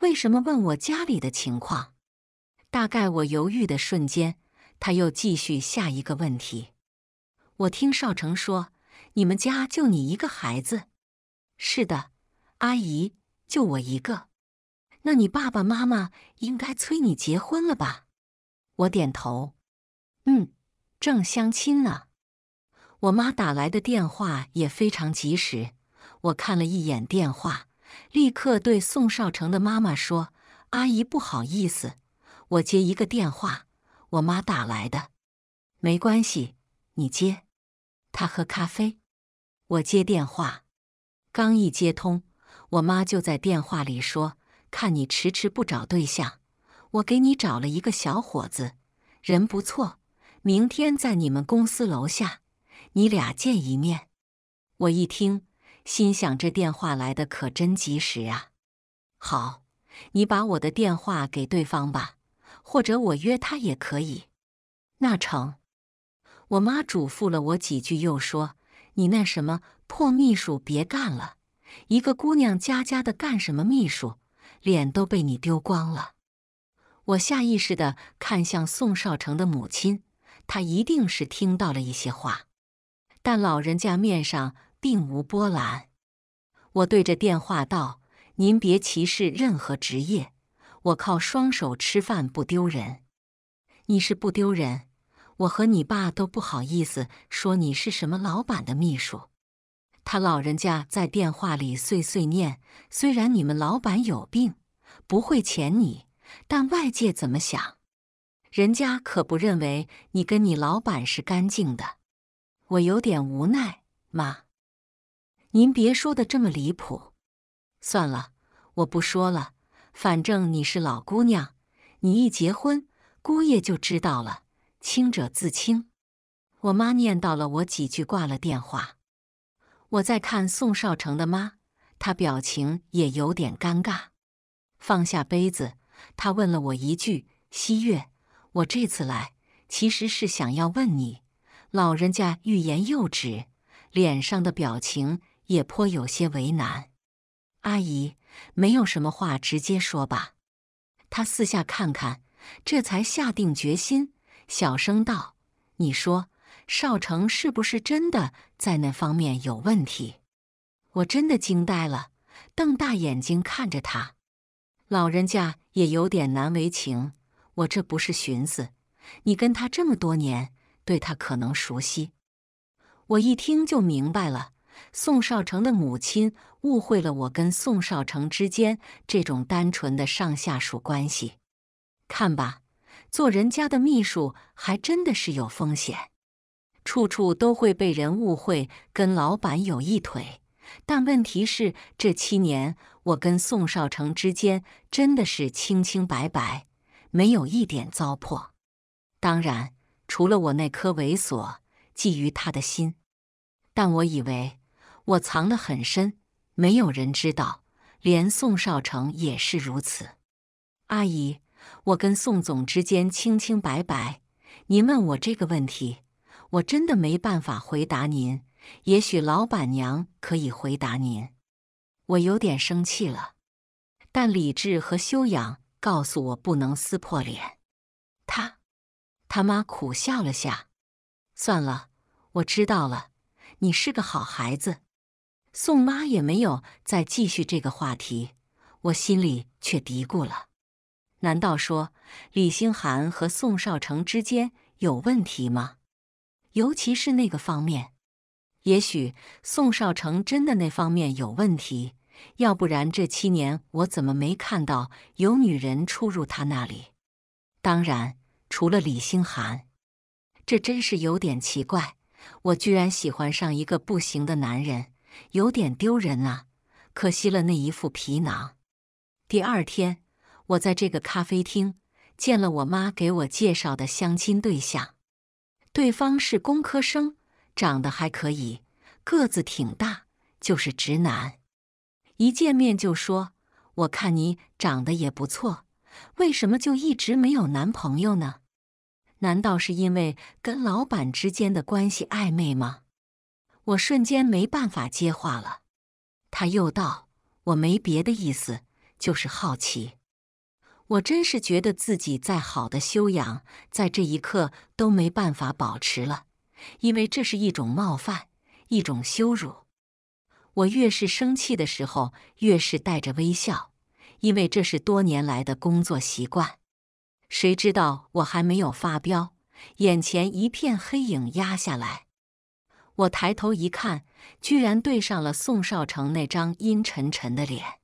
为什么问我家里的情况？大概我犹豫的瞬间，她又继续下一个问题。我听少成说。你们家就你一个孩子？是的，阿姨，就我一个。那你爸爸妈妈应该催你结婚了吧？我点头，嗯，正相亲呢。我妈打来的电话也非常及时。我看了一眼电话，立刻对宋少成的妈妈说：“阿姨，不好意思，我接一个电话，我妈打来的。没关系，你接。她喝咖啡。”我接电话，刚一接通，我妈就在电话里说：“看你迟迟不找对象，我给你找了一个小伙子，人不错，明天在你们公司楼下，你俩见一面。”我一听，心想这电话来的可真及时啊！好，你把我的电话给对方吧，或者我约他也可以。那成。我妈嘱咐了我几句，又说。你那什么破秘书别干了，一个姑娘家家的干什么秘书？脸都被你丢光了。我下意识的看向宋少成的母亲，他一定是听到了一些话，但老人家面上并无波澜。我对着电话道：“您别歧视任何职业，我靠双手吃饭不丢人，你是不丢人。”我和你爸都不好意思说你是什么老板的秘书，他老人家在电话里碎碎念。虽然你们老板有病不会钱你，但外界怎么想，人家可不认为你跟你老板是干净的。我有点无奈，妈，您别说的这么离谱。算了，我不说了，反正你是老姑娘，你一结婚，姑爷就知道了。清者自清。我妈念叨了我几句，挂了电话。我在看宋少成的妈，她表情也有点尴尬，放下杯子，她问了我一句：“西月，我这次来其实是想要问你。”老人家欲言又止，脸上的表情也颇有些为难。阿姨，没有什么话，直接说吧。他四下看看，这才下定决心。小声道：“你说，少成是不是真的在那方面有问题？”我真的惊呆了，瞪大眼睛看着他。老人家也有点难为情。我这不是寻思，你跟他这么多年，对他可能熟悉。我一听就明白了，宋少成的母亲误会了我跟宋少成之间这种单纯的上下属关系。看吧。做人家的秘书还真的是有风险，处处都会被人误会跟老板有一腿。但问题是，这七年我跟宋少成之间真的是清清白白，没有一点糟粕。当然，除了我那颗猥琐觊觎他的心。但我以为我藏得很深，没有人知道，连宋少成也是如此。阿姨。我跟宋总之间清清白白，您问我这个问题，我真的没办法回答您。也许老板娘可以回答您。我有点生气了，但理智和修养告诉我不能撕破脸。他他妈苦笑了下，算了，我知道了，你是个好孩子。宋妈也没有再继续这个话题，我心里却嘀咕了。难道说李星寒和宋少成之间有问题吗？尤其是那个方面，也许宋少成真的那方面有问题，要不然这七年我怎么没看到有女人出入他那里？当然，除了李星寒。这真是有点奇怪，我居然喜欢上一个不行的男人，有点丢人啊！可惜了那一副皮囊。第二天。我在这个咖啡厅见了我妈给我介绍的相亲对象，对方是工科生，长得还可以，个子挺大，就是直男。一见面就说：“我看你长得也不错，为什么就一直没有男朋友呢？难道是因为跟老板之间的关系暧昧吗？”我瞬间没办法接话了。他又道：“我没别的意思，就是好奇。”我真是觉得自己再好的修养，在这一刻都没办法保持了，因为这是一种冒犯，一种羞辱。我越是生气的时候，越是带着微笑，因为这是多年来的工作习惯。谁知道我还没有发飙，眼前一片黑影压下来，我抬头一看，居然对上了宋少成那张阴沉沉的脸。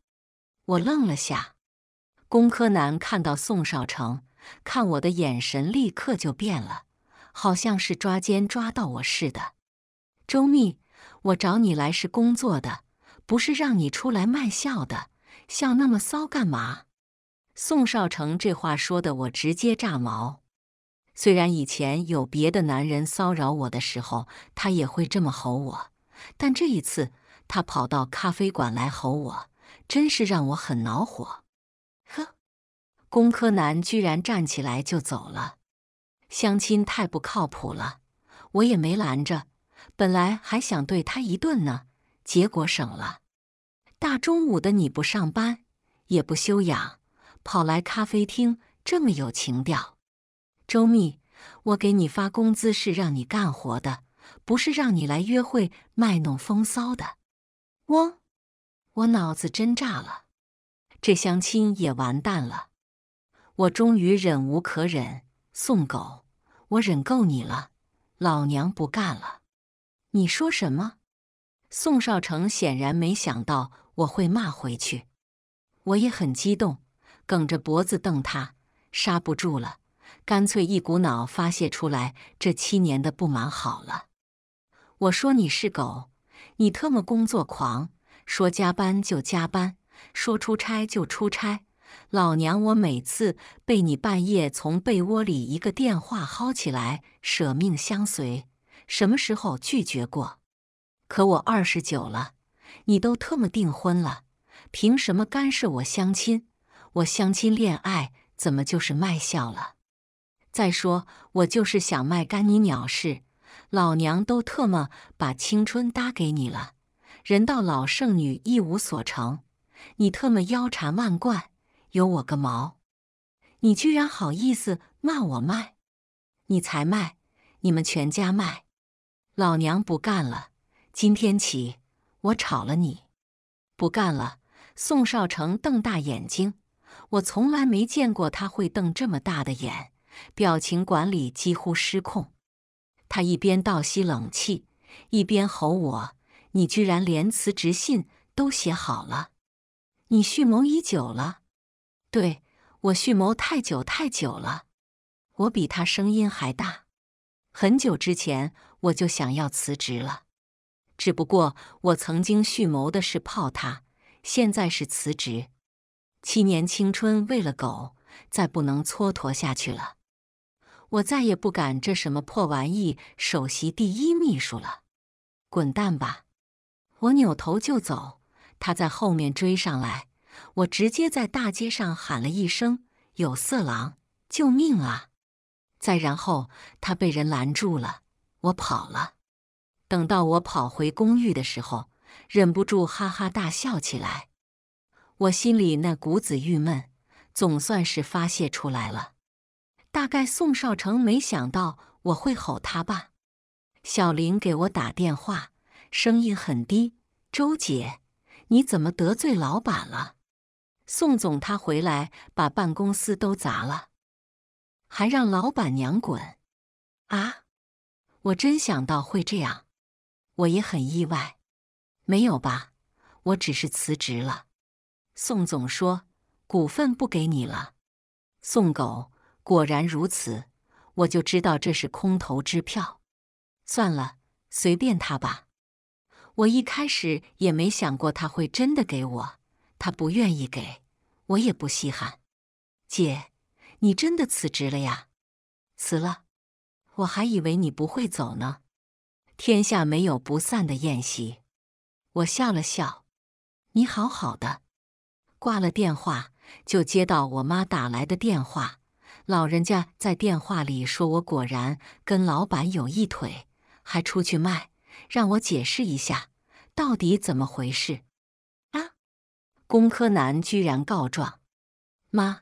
我愣了下。工科男看到宋少成看我的眼神，立刻就变了，好像是抓奸抓到我似的。周密，我找你来是工作的，不是让你出来卖笑的，笑那么骚干嘛？宋少成这话说的我直接炸毛。虽然以前有别的男人骚扰我的时候，他也会这么吼我，但这一次他跑到咖啡馆来吼我，真是让我很恼火。工科男居然站起来就走了，相亲太不靠谱了，我也没拦着。本来还想对他一顿呢，结果省了。大中午的你不上班也不休养，跑来咖啡厅这么有情调。周密，我给你发工资是让你干活的，不是让你来约会卖弄风骚的。汪，我脑子真炸了，这相亲也完蛋了。我终于忍无可忍，宋狗，我忍够你了，老娘不干了！你说什么？宋少成显然没想到我会骂回去，我也很激动，梗着脖子瞪他，刹不住了，干脆一股脑发泄出来这七年的不满好了。我说你是狗，你特么工作狂，说加班就加班，说出差就出差。老娘我每次被你半夜从被窝里一个电话薅起来，舍命相随，什么时候拒绝过？可我二十九了，你都特么订婚了，凭什么干涉我相亲？我相亲恋爱怎么就是卖笑了？再说我就是想卖干你鸟事！老娘都特么把青春搭给你了，人到老剩女一无所成，你特么腰缠万贯！有我个毛！你居然好意思骂我卖？你才卖！你们全家卖！老娘不干了！今天起，我炒了你！不干了！宋少成瞪大眼睛，我从来没见过他会瞪这么大的眼，表情管理几乎失控。他一边倒吸冷气，一边吼我：“你居然连辞职信都写好了？你蓄谋已久了？”对我蓄谋太久太久了，我比他声音还大。很久之前我就想要辞职了，只不过我曾经蓄谋的是泡他，现在是辞职。七年青春喂了狗，再不能蹉跎下去了。我再也不敢这什么破玩意，首席第一秘书了，滚蛋吧！我扭头就走，他在后面追上来。我直接在大街上喊了一声：“有色狼，救命啊！”再然后他被人拦住了，我跑了。等到我跑回公寓的时候，忍不住哈哈大笑起来。我心里那股子郁闷总算是发泄出来了。大概宋少成没想到我会吼他吧。小林给我打电话，声音很低：“周姐，你怎么得罪老板了？”宋总，他回来把办公室都砸了，还让老板娘滚，啊！我真想到会这样，我也很意外，没有吧？我只是辞职了。宋总说股份不给你了。宋狗果然如此，我就知道这是空头支票。算了，随便他吧。我一开始也没想过他会真的给我。他不愿意给我，也不稀罕。姐，你真的辞职了呀？辞了，我还以为你不会走呢。天下没有不散的宴席。我笑了笑，你好好的。挂了电话，就接到我妈打来的电话。老人家在电话里说我果然跟老板有一腿，还出去卖，让我解释一下到底怎么回事。工科男居然告状，妈，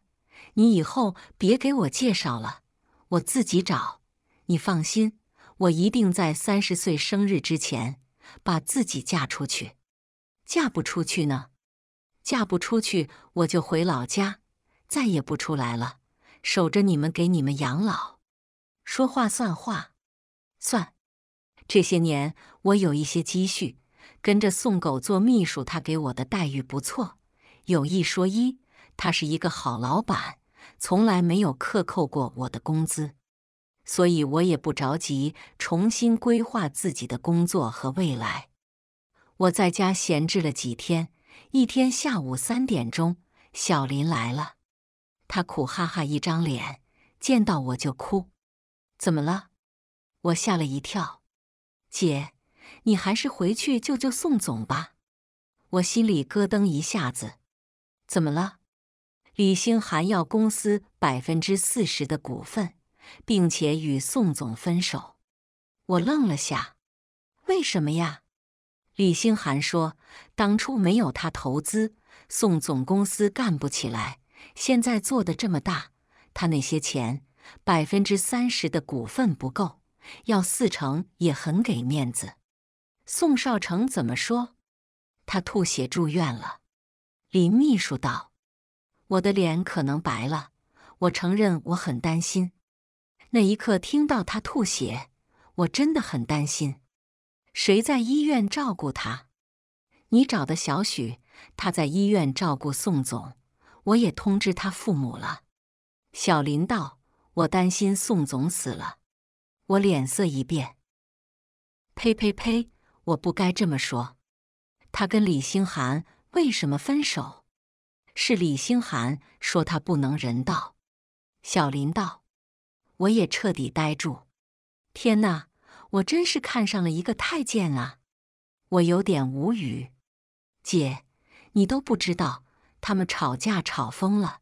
你以后别给我介绍了，我自己找。你放心，我一定在三十岁生日之前把自己嫁出去。嫁不出去呢？嫁不出去我就回老家，再也不出来了，守着你们给你们养老。说话算话，算。这些年我有一些积蓄，跟着宋狗做秘书，他给我的待遇不错。有一说一，他是一个好老板，从来没有克扣过我的工资，所以我也不着急重新规划自己的工作和未来。我在家闲置了几天，一天下午三点钟，小林来了，他苦哈哈一张脸，见到我就哭。怎么了？我吓了一跳。姐，你还是回去救救宋总吧。我心里咯噔一下子。怎么了？李星寒要公司百分之四十的股份，并且与宋总分手。我愣了下，为什么呀？李星寒说，当初没有他投资，宋总公司干不起来，现在做的这么大，他那些钱百分之三十的股份不够，要四成也很给面子。宋少成怎么说？他吐血住院了。林秘书道：“我的脸可能白了，我承认我很担心。那一刻听到他吐血，我真的很担心。谁在医院照顾他？你找的小许，他在医院照顾宋总，我也通知他父母了。”小林道：“我担心宋总死了。”我脸色一变：“呸呸呸！我不该这么说。他跟李星寒。”为什么分手？是李星寒说他不能人道。小林道：“我也彻底呆住。天哪，我真是看上了一个太监啊！我有点无语。姐，你都不知道，他们吵架吵疯了。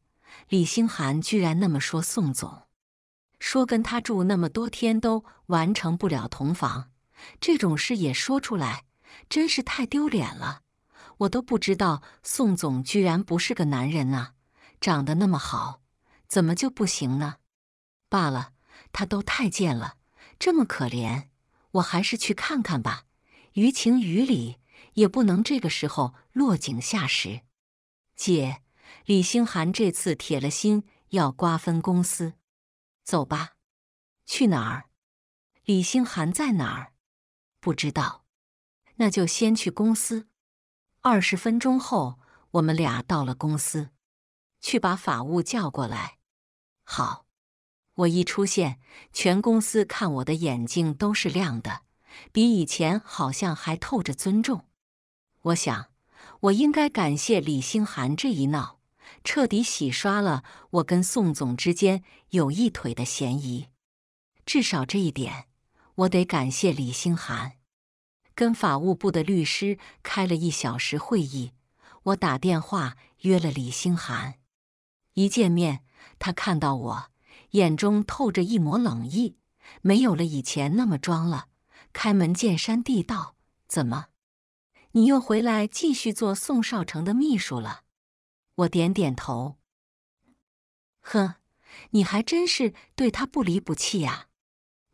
李星寒居然那么说宋总，说跟他住那么多天都完成不了同房，这种事也说出来，真是太丢脸了。”我都不知道宋总居然不是个男人呐！长得那么好，怎么就不行呢？罢了，他都太贱了，这么可怜，我还是去看看吧。于情于理，也不能这个时候落井下石。姐，李星寒这次铁了心要瓜分公司，走吧。去哪儿？李星寒在哪儿？不知道。那就先去公司。二十分钟后，我们俩到了公司，去把法务叫过来。好，我一出现，全公司看我的眼睛都是亮的，比以前好像还透着尊重。我想，我应该感谢李星寒这一闹，彻底洗刷了我跟宋总之间有一腿的嫌疑。至少这一点，我得感谢李星寒。跟法务部的律师开了一小时会议，我打电话约了李星寒。一见面，他看到我，眼中透着一抹冷意，没有了以前那么装了，开门见山地道：“怎么，你又回来继续做宋少成的秘书了？”我点点头。哼，你还真是对他不离不弃啊！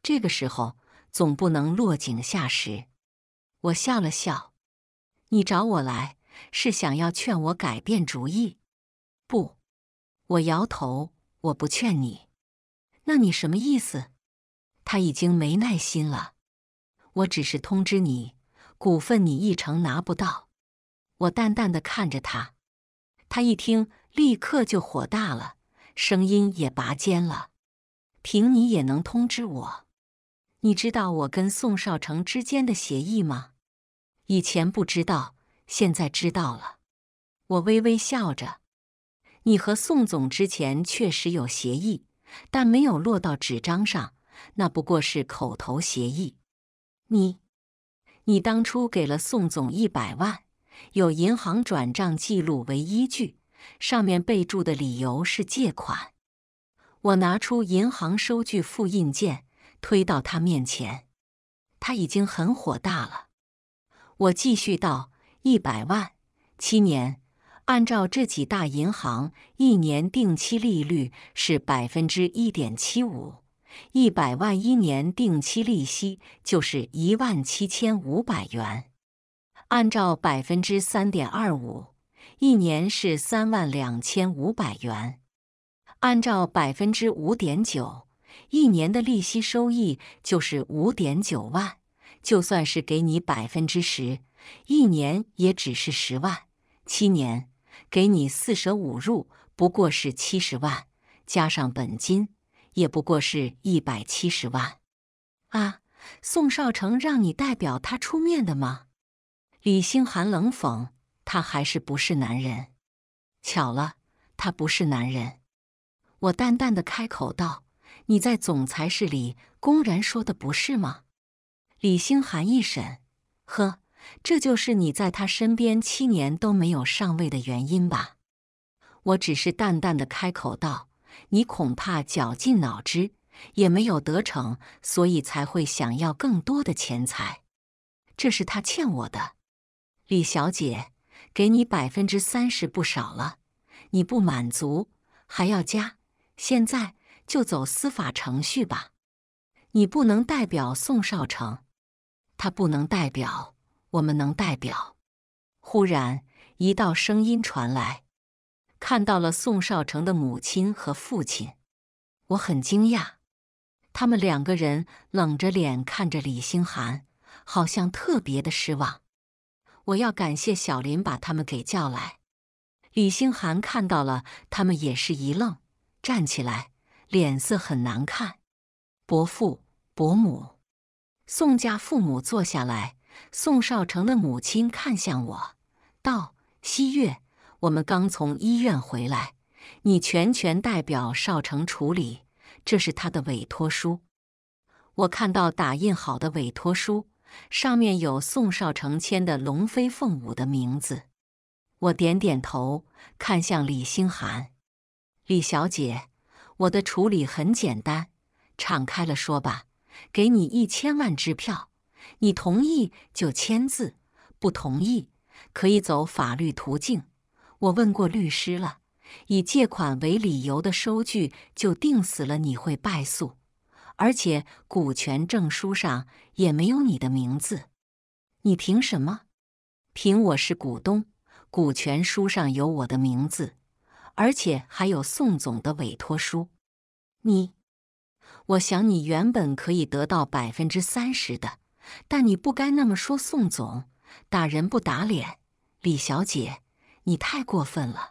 这个时候，总不能落井下石。我笑了笑，你找我来是想要劝我改变主意？不，我摇头，我不劝你。那你什么意思？他已经没耐心了。我只是通知你，股份你一成拿不到。我淡淡的看着他，他一听立刻就火大了，声音也拔尖了。凭你也能通知我？你知道我跟宋少成之间的协议吗？以前不知道，现在知道了。我微微笑着。你和宋总之前确实有协议，但没有落到纸张上，那不过是口头协议。你，你当初给了宋总一百万，有银行转账记录为依据，上面备注的理由是借款。我拿出银行收据复印件，推到他面前。他已经很火大了。我继续道：“一百万，七年，按照这几大银行一年定期利率是百分之一点七五，一百万一年定期利息就是一万七千五百元。按照百分之三点二五，一年是三万两千五百元。按照百分之五点九，一年的利息收益就是五点九万。”就算是给你百分之十，一年也只是十万；七年给你四舍五入，不过是七十万，加上本金，也不过是一百七十万。啊，宋少成让你代表他出面的吗？李星寒冷讽：“他还是不是男人？”巧了，他不是男人。我淡淡的开口道：“你在总裁室里公然说的，不是吗？”李星寒一审，呵，这就是你在他身边七年都没有上位的原因吧？”我只是淡淡的开口道：“你恐怕绞尽脑汁也没有得逞，所以才会想要更多的钱财。这是他欠我的，李小姐，给你百分之三十，不少了。你不满足还要加，现在就走司法程序吧。你不能代表宋少成。”他不能代表，我们能代表。忽然，一道声音传来：“看到了宋少成的母亲和父亲。”我很惊讶，他们两个人冷着脸看着李星寒，好像特别的失望。我要感谢小林把他们给叫来。李星寒看到了他们，也是一愣，站起来，脸色很难看。伯父，伯母。宋家父母坐下来，宋少成的母亲看向我，道：“西月，我们刚从医院回来，你全权代表少成处理，这是他的委托书。”我看到打印好的委托书，上面有宋少成签的龙飞凤舞的名字。我点点头，看向李星寒：“李小姐，我的处理很简单，敞开了说吧。”给你一千万支票，你同意就签字，不同意可以走法律途径。我问过律师了，以借款为理由的收据就定死了你会败诉，而且股权证书上也没有你的名字。你凭什么？凭我是股东，股权书上有我的名字，而且还有宋总的委托书。你。我想你原本可以得到百分之三十的，但你不该那么说，宋总，打人不打脸，李小姐，你太过分了。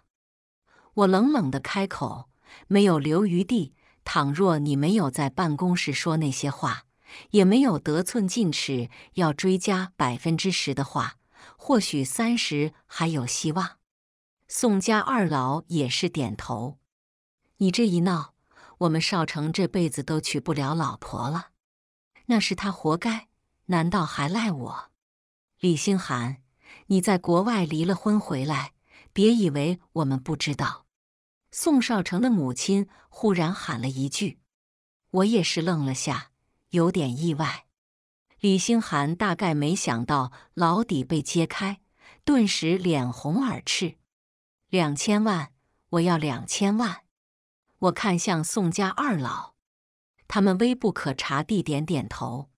我冷冷的开口，没有留余地。倘若你没有在办公室说那些话，也没有得寸进尺要追加百分之十的话，或许三十还有希望。宋家二老也是点头，你这一闹。我们少成这辈子都娶不了老婆了，那是他活该，难道还赖我？李星寒，你在国外离了婚回来，别以为我们不知道。宋少成的母亲忽然喊了一句：“我也是愣了下，有点意外。”李星寒大概没想到老底被揭开，顿时脸红耳赤。两千万，我要两千万。我看向宋家二老，他们微不可察地点点头。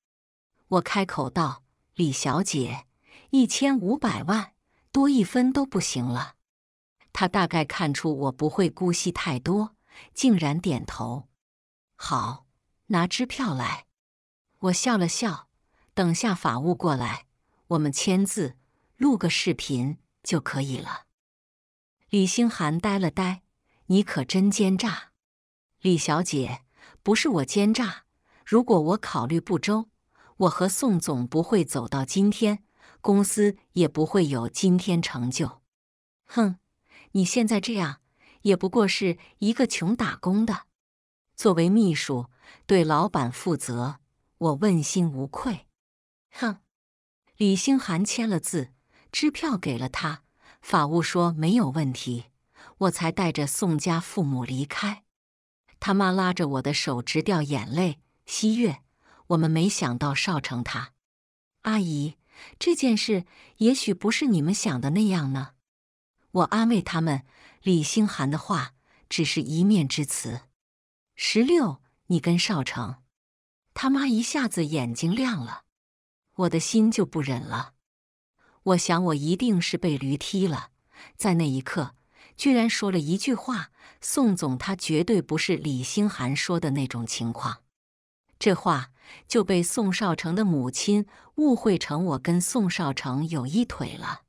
我开口道：“李小姐，一千五百万，多一分都不行了。”他大概看出我不会姑息太多，竟然点头：“好，拿支票来。”我笑了笑：“等下法务过来，我们签字录个视频就可以了。”李星寒呆了呆：“你可真奸诈！”李小姐，不是我奸诈。如果我考虑不周，我和宋总不会走到今天，公司也不会有今天成就。哼，你现在这样，也不过是一个穷打工的。作为秘书，对老板负责，我问心无愧。哼，李星寒签了字，支票给了他，法务说没有问题，我才带着宋家父母离开。他妈拉着我的手直掉眼泪。西月，我们没想到少成他，阿姨，这件事也许不是你们想的那样呢。我安慰他们，李星寒的话只是一面之词。十六，你跟少成，他妈一下子眼睛亮了，我的心就不忍了。我想我一定是被驴踢了，在那一刻。居然说了一句话：“宋总，他绝对不是李星寒说的那种情况。”这话就被宋少成的母亲误会成我跟宋少成有一腿了。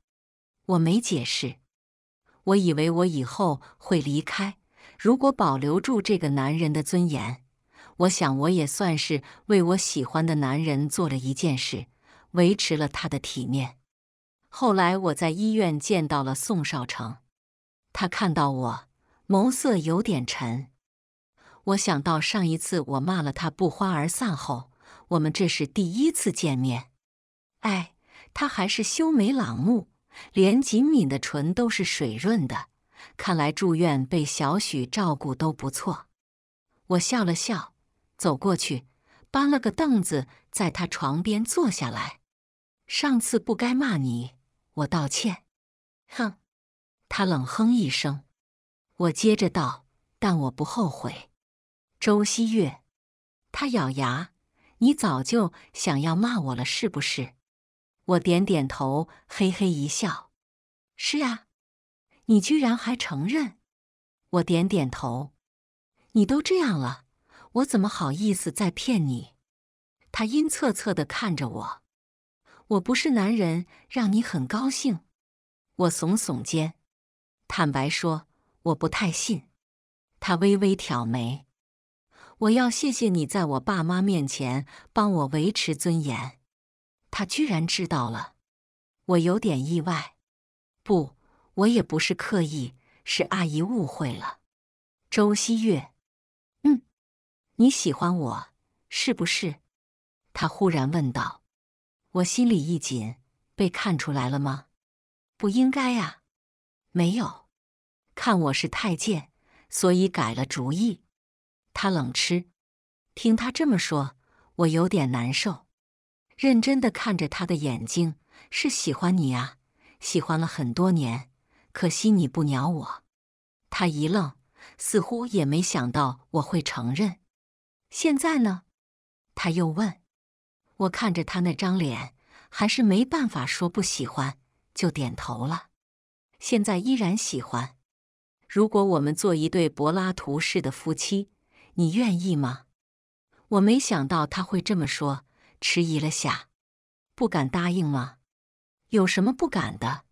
我没解释，我以为我以后会离开。如果保留住这个男人的尊严，我想我也算是为我喜欢的男人做了一件事，维持了他的体面。后来我在医院见到了宋少成。他看到我，眸色有点沉。我想到上一次我骂了他，不欢而散后，我们这是第一次见面。哎，他还是修眉朗目，连紧抿的唇都是水润的，看来住院被小许照顾都不错。我笑了笑，走过去，搬了个凳子在他床边坐下来。上次不该骂你，我道歉。哼。他冷哼一声，我接着道：“但我不后悔。”周希月，他咬牙：“你早就想要骂我了，是不是？”我点点头，嘿嘿一笑：“是啊，你居然还承认。”我点点头：“你都这样了，我怎么好意思再骗你？”他阴恻恻的看着我：“我不是男人，让你很高兴。”我耸耸肩。坦白说，我不太信。他微微挑眉。我要谢谢你在我爸妈面前帮我维持尊严。他居然知道了，我有点意外。不，我也不是刻意，是阿姨误会了。周希月，嗯，你喜欢我是不是？他忽然问道。我心里一紧，被看出来了吗？不应该啊。没有，看我是太监，所以改了主意。他冷吃，听他这么说，我有点难受。认真的看着他的眼睛，是喜欢你啊，喜欢了很多年，可惜你不鸟我。他一愣，似乎也没想到我会承认。现在呢？他又问。我看着他那张脸，还是没办法说不喜欢，就点头了。现在依然喜欢。如果我们做一对柏拉图式的夫妻，你愿意吗？我没想到他会这么说，迟疑了下，不敢答应吗？有什么不敢的？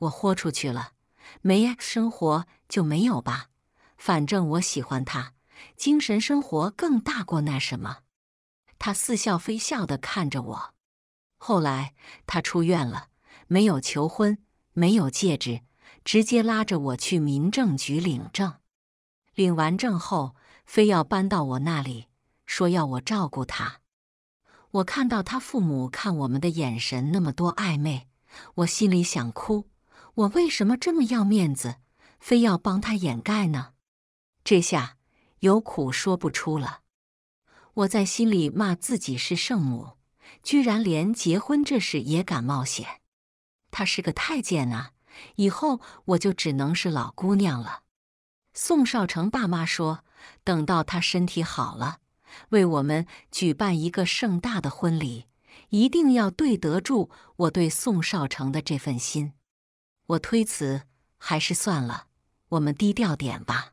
我豁出去了，没 X 生活就没有吧。反正我喜欢他，精神生活更大过那什么。他似笑非笑的看着我。后来他出院了，没有求婚。没有戒指，直接拉着我去民政局领证。领完证后，非要搬到我那里，说要我照顾他。我看到他父母看我们的眼神那么多暧昧，我心里想哭。我为什么这么要面子，非要帮他掩盖呢？这下有苦说不出了。我在心里骂自己是圣母，居然连结婚这事也敢冒险。他是个太监啊，以后我就只能是老姑娘了。宋少成爸妈说，等到他身体好了，为我们举办一个盛大的婚礼，一定要对得住我对宋少成的这份心。我推辞，还是算了，我们低调点吧。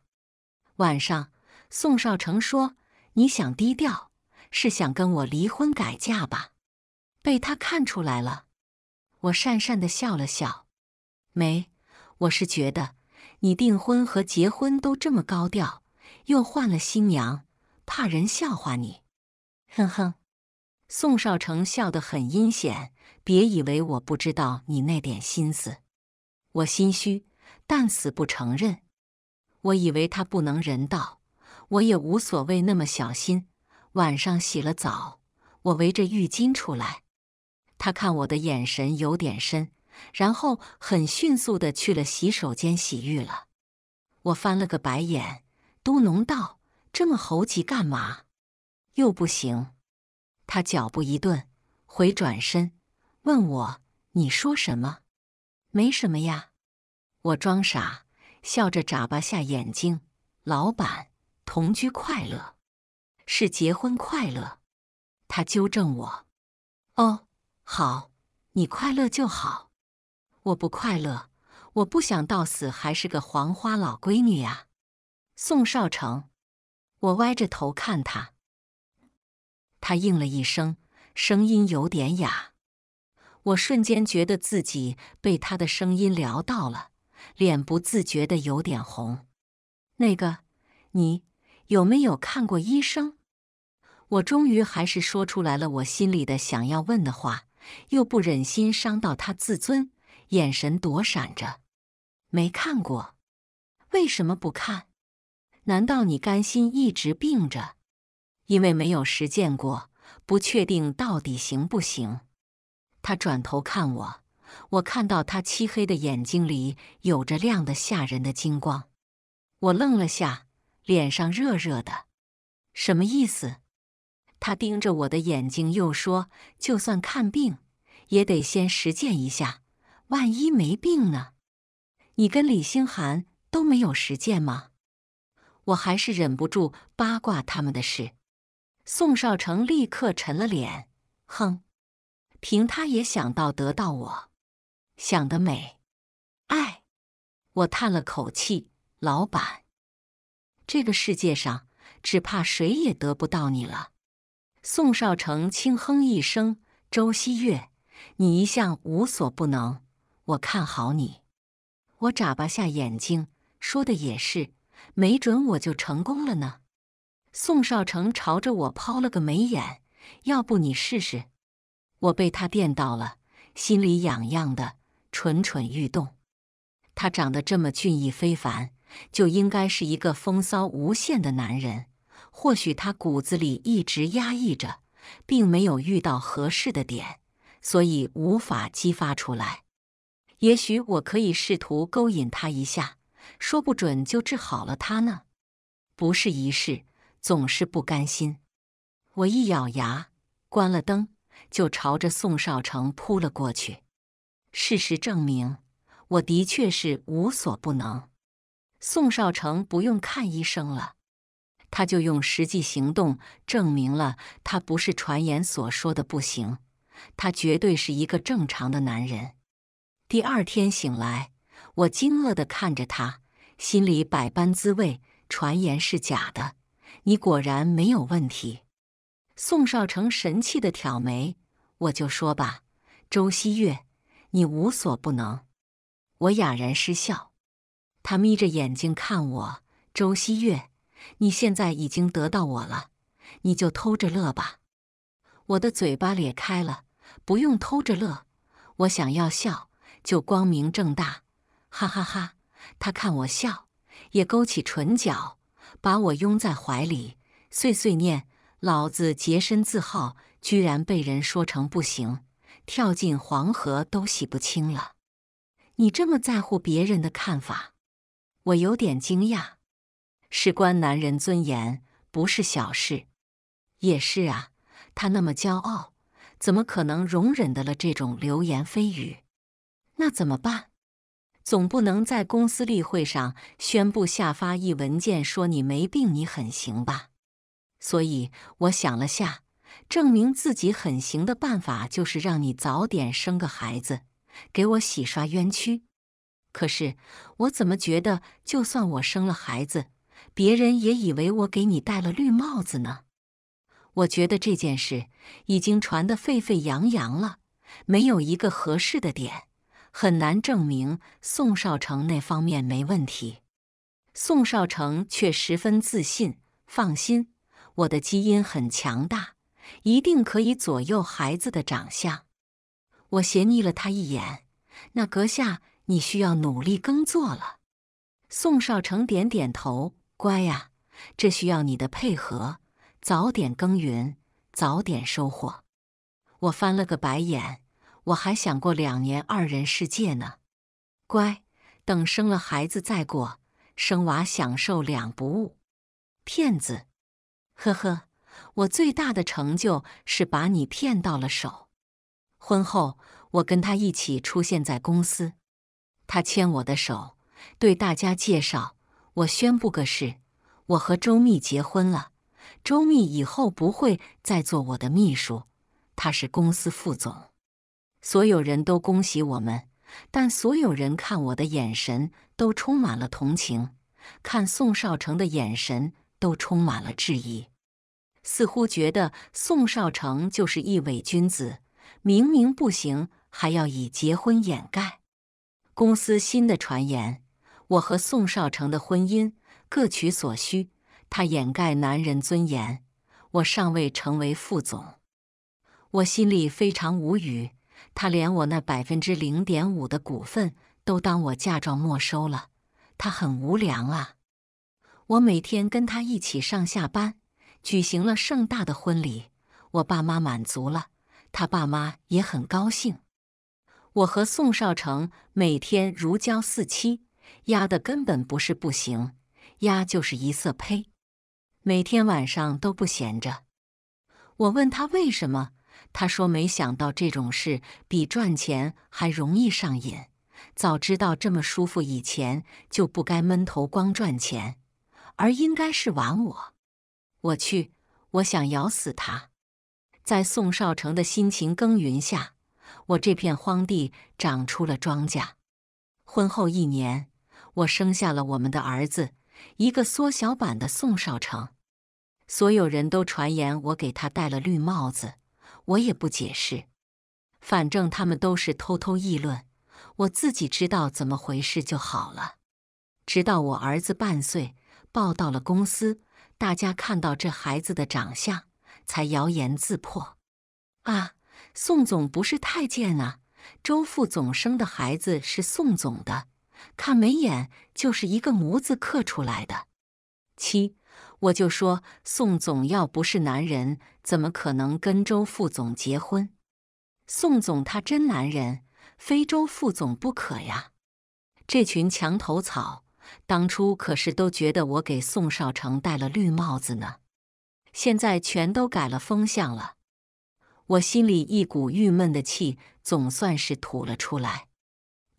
晚上，宋少成说：“你想低调，是想跟我离婚改嫁吧？”被他看出来了。我讪讪的笑了笑，没，我是觉得你订婚和结婚都这么高调，又换了新娘，怕人笑话你。哼哼，宋少成笑得很阴险，别以为我不知道你那点心思。我心虚，但死不承认。我以为他不能人道，我也无所谓那么小心。晚上洗了澡，我围着浴巾出来。他看我的眼神有点深，然后很迅速的去了洗手间洗浴了。我翻了个白眼，嘟哝道：“这么猴急干嘛？又不行。”他脚步一顿，回转身问我：“你说什么？没什么呀。”我装傻，笑着眨巴下眼睛。老板，同居快乐，是结婚快乐。他纠正我：“哦。”好，你快乐就好。我不快乐，我不想到死还是个黄花老闺女啊，宋少成。我歪着头看他，他应了一声，声音有点哑。我瞬间觉得自己被他的声音撩到了，脸不自觉的有点红。那个，你有没有看过医生？我终于还是说出来了我心里的想要问的话。又不忍心伤到他自尊，眼神躲闪着，没看过，为什么不看？难道你甘心一直病着？因为没有实践过，不确定到底行不行。他转头看我，我看到他漆黑的眼睛里有着亮得吓人的金光。我愣了下，脸上热热的，什么意思？他盯着我的眼睛，又说：“就算看病，也得先实践一下。万一没病呢？你跟李星寒都没有实践吗？”我还是忍不住八卦他们的事。宋少成立刻沉了脸，哼，凭他也想到得到我，想得美！哎，我叹了口气：“老板，这个世界上，只怕谁也得不到你了。”宋少成轻哼一声：“周希月，你一向无所不能，我看好你。”我眨巴下眼睛，说的也是，没准我就成功了呢。宋少成朝着我抛了个眉眼：“要不你试试？”我被他电到了，心里痒痒的，蠢蠢欲动。他长得这么俊逸非凡，就应该是一个风骚无限的男人。或许他骨子里一直压抑着，并没有遇到合适的点，所以无法激发出来。也许我可以试图勾引他一下，说不准就治好了他呢。不是一试，总是不甘心。我一咬牙，关了灯，就朝着宋少成扑了过去。事实证明，我的确是无所不能。宋少成不用看医生了。他就用实际行动证明了他不是传言所说的不行，他绝对是一个正常的男人。第二天醒来，我惊愕地看着他，心里百般滋味。传言是假的，你果然没有问题。宋少成神气地挑眉，我就说吧，周希月，你无所不能。我哑然失笑。他眯着眼睛看我，周希月。你现在已经得到我了，你就偷着乐吧。我的嘴巴咧开了，不用偷着乐，我想要笑就光明正大，哈哈哈！他看我笑，也勾起唇角，把我拥在怀里，碎碎念：“老子洁身自好，居然被人说成不行，跳进黄河都洗不清了。”你这么在乎别人的看法，我有点惊讶。事关男人尊严，不是小事。也是啊，他那么骄傲，怎么可能容忍得了这种流言蜚语？那怎么办？总不能在公司例会上宣布下发一文件说你没病，你很行吧？所以我想了下，证明自己很行的办法就是让你早点生个孩子，给我洗刷冤屈。可是我怎么觉得，就算我生了孩子，别人也以为我给你戴了绿帽子呢。我觉得这件事已经传得沸沸扬扬了，没有一个合适的点，很难证明宋少成那方面没问题。宋少成却十分自信，放心，我的基因很强大，一定可以左右孩子的长相。我斜睨了他一眼，那阁下你需要努力耕作了。宋少成点点头。乖呀，这需要你的配合，早点耕耘，早点收获。我翻了个白眼，我还想过两年二人世界呢。乖，等生了孩子再过，生娃享受两不误。骗子，呵呵，我最大的成就是把你骗到了手。婚后，我跟他一起出现在公司，他牵我的手，对大家介绍。我宣布个事，我和周密结婚了。周密以后不会再做我的秘书，他是公司副总。所有人都恭喜我们，但所有人看我的眼神都充满了同情，看宋少成的眼神都充满了质疑，似乎觉得宋少成就是一伪君子，明明不行还要以结婚掩盖。公司新的传言。我和宋少成的婚姻各取所需，他掩盖男人尊严，我尚未成为副总，我心里非常无语。他连我那百分之零点五的股份都当我嫁妆没收了，他很无良啊！我每天跟他一起上下班，举行了盛大的婚礼，我爸妈满足了，他爸妈也很高兴。我和宋少成每天如胶似漆。压的根本不是不行，压就是一色胚，每天晚上都不闲着。我问他为什么，他说没想到这种事比赚钱还容易上瘾，早知道这么舒服，以前就不该闷头光赚钱，而应该是玩我。我去，我想咬死他！在宋少成的辛勤耕耘下，我这片荒地长出了庄稼。婚后一年。我生下了我们的儿子，一个缩小版的宋少成。所有人都传言我给他戴了绿帽子，我也不解释。反正他们都是偷偷议论，我自己知道怎么回事就好了。直到我儿子半岁，抱到了公司，大家看到这孩子的长相，才谣言自破。啊，宋总不是太监啊，周副总生的孩子是宋总的。看眉眼就是一个模子刻出来的。七，我就说宋总要不是男人，怎么可能跟周副总结婚？宋总他真男人，非周副总不可呀！这群墙头草，当初可是都觉得我给宋少成戴了绿帽子呢，现在全都改了风向了。我心里一股郁闷的气总算是吐了出来。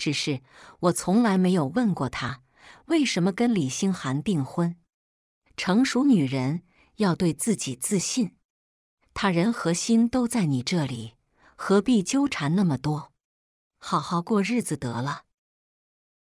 只是我从来没有问过他，为什么跟李星寒订婚。成熟女人要对自己自信，他人和心都在你这里，何必纠缠那么多？好好过日子得了。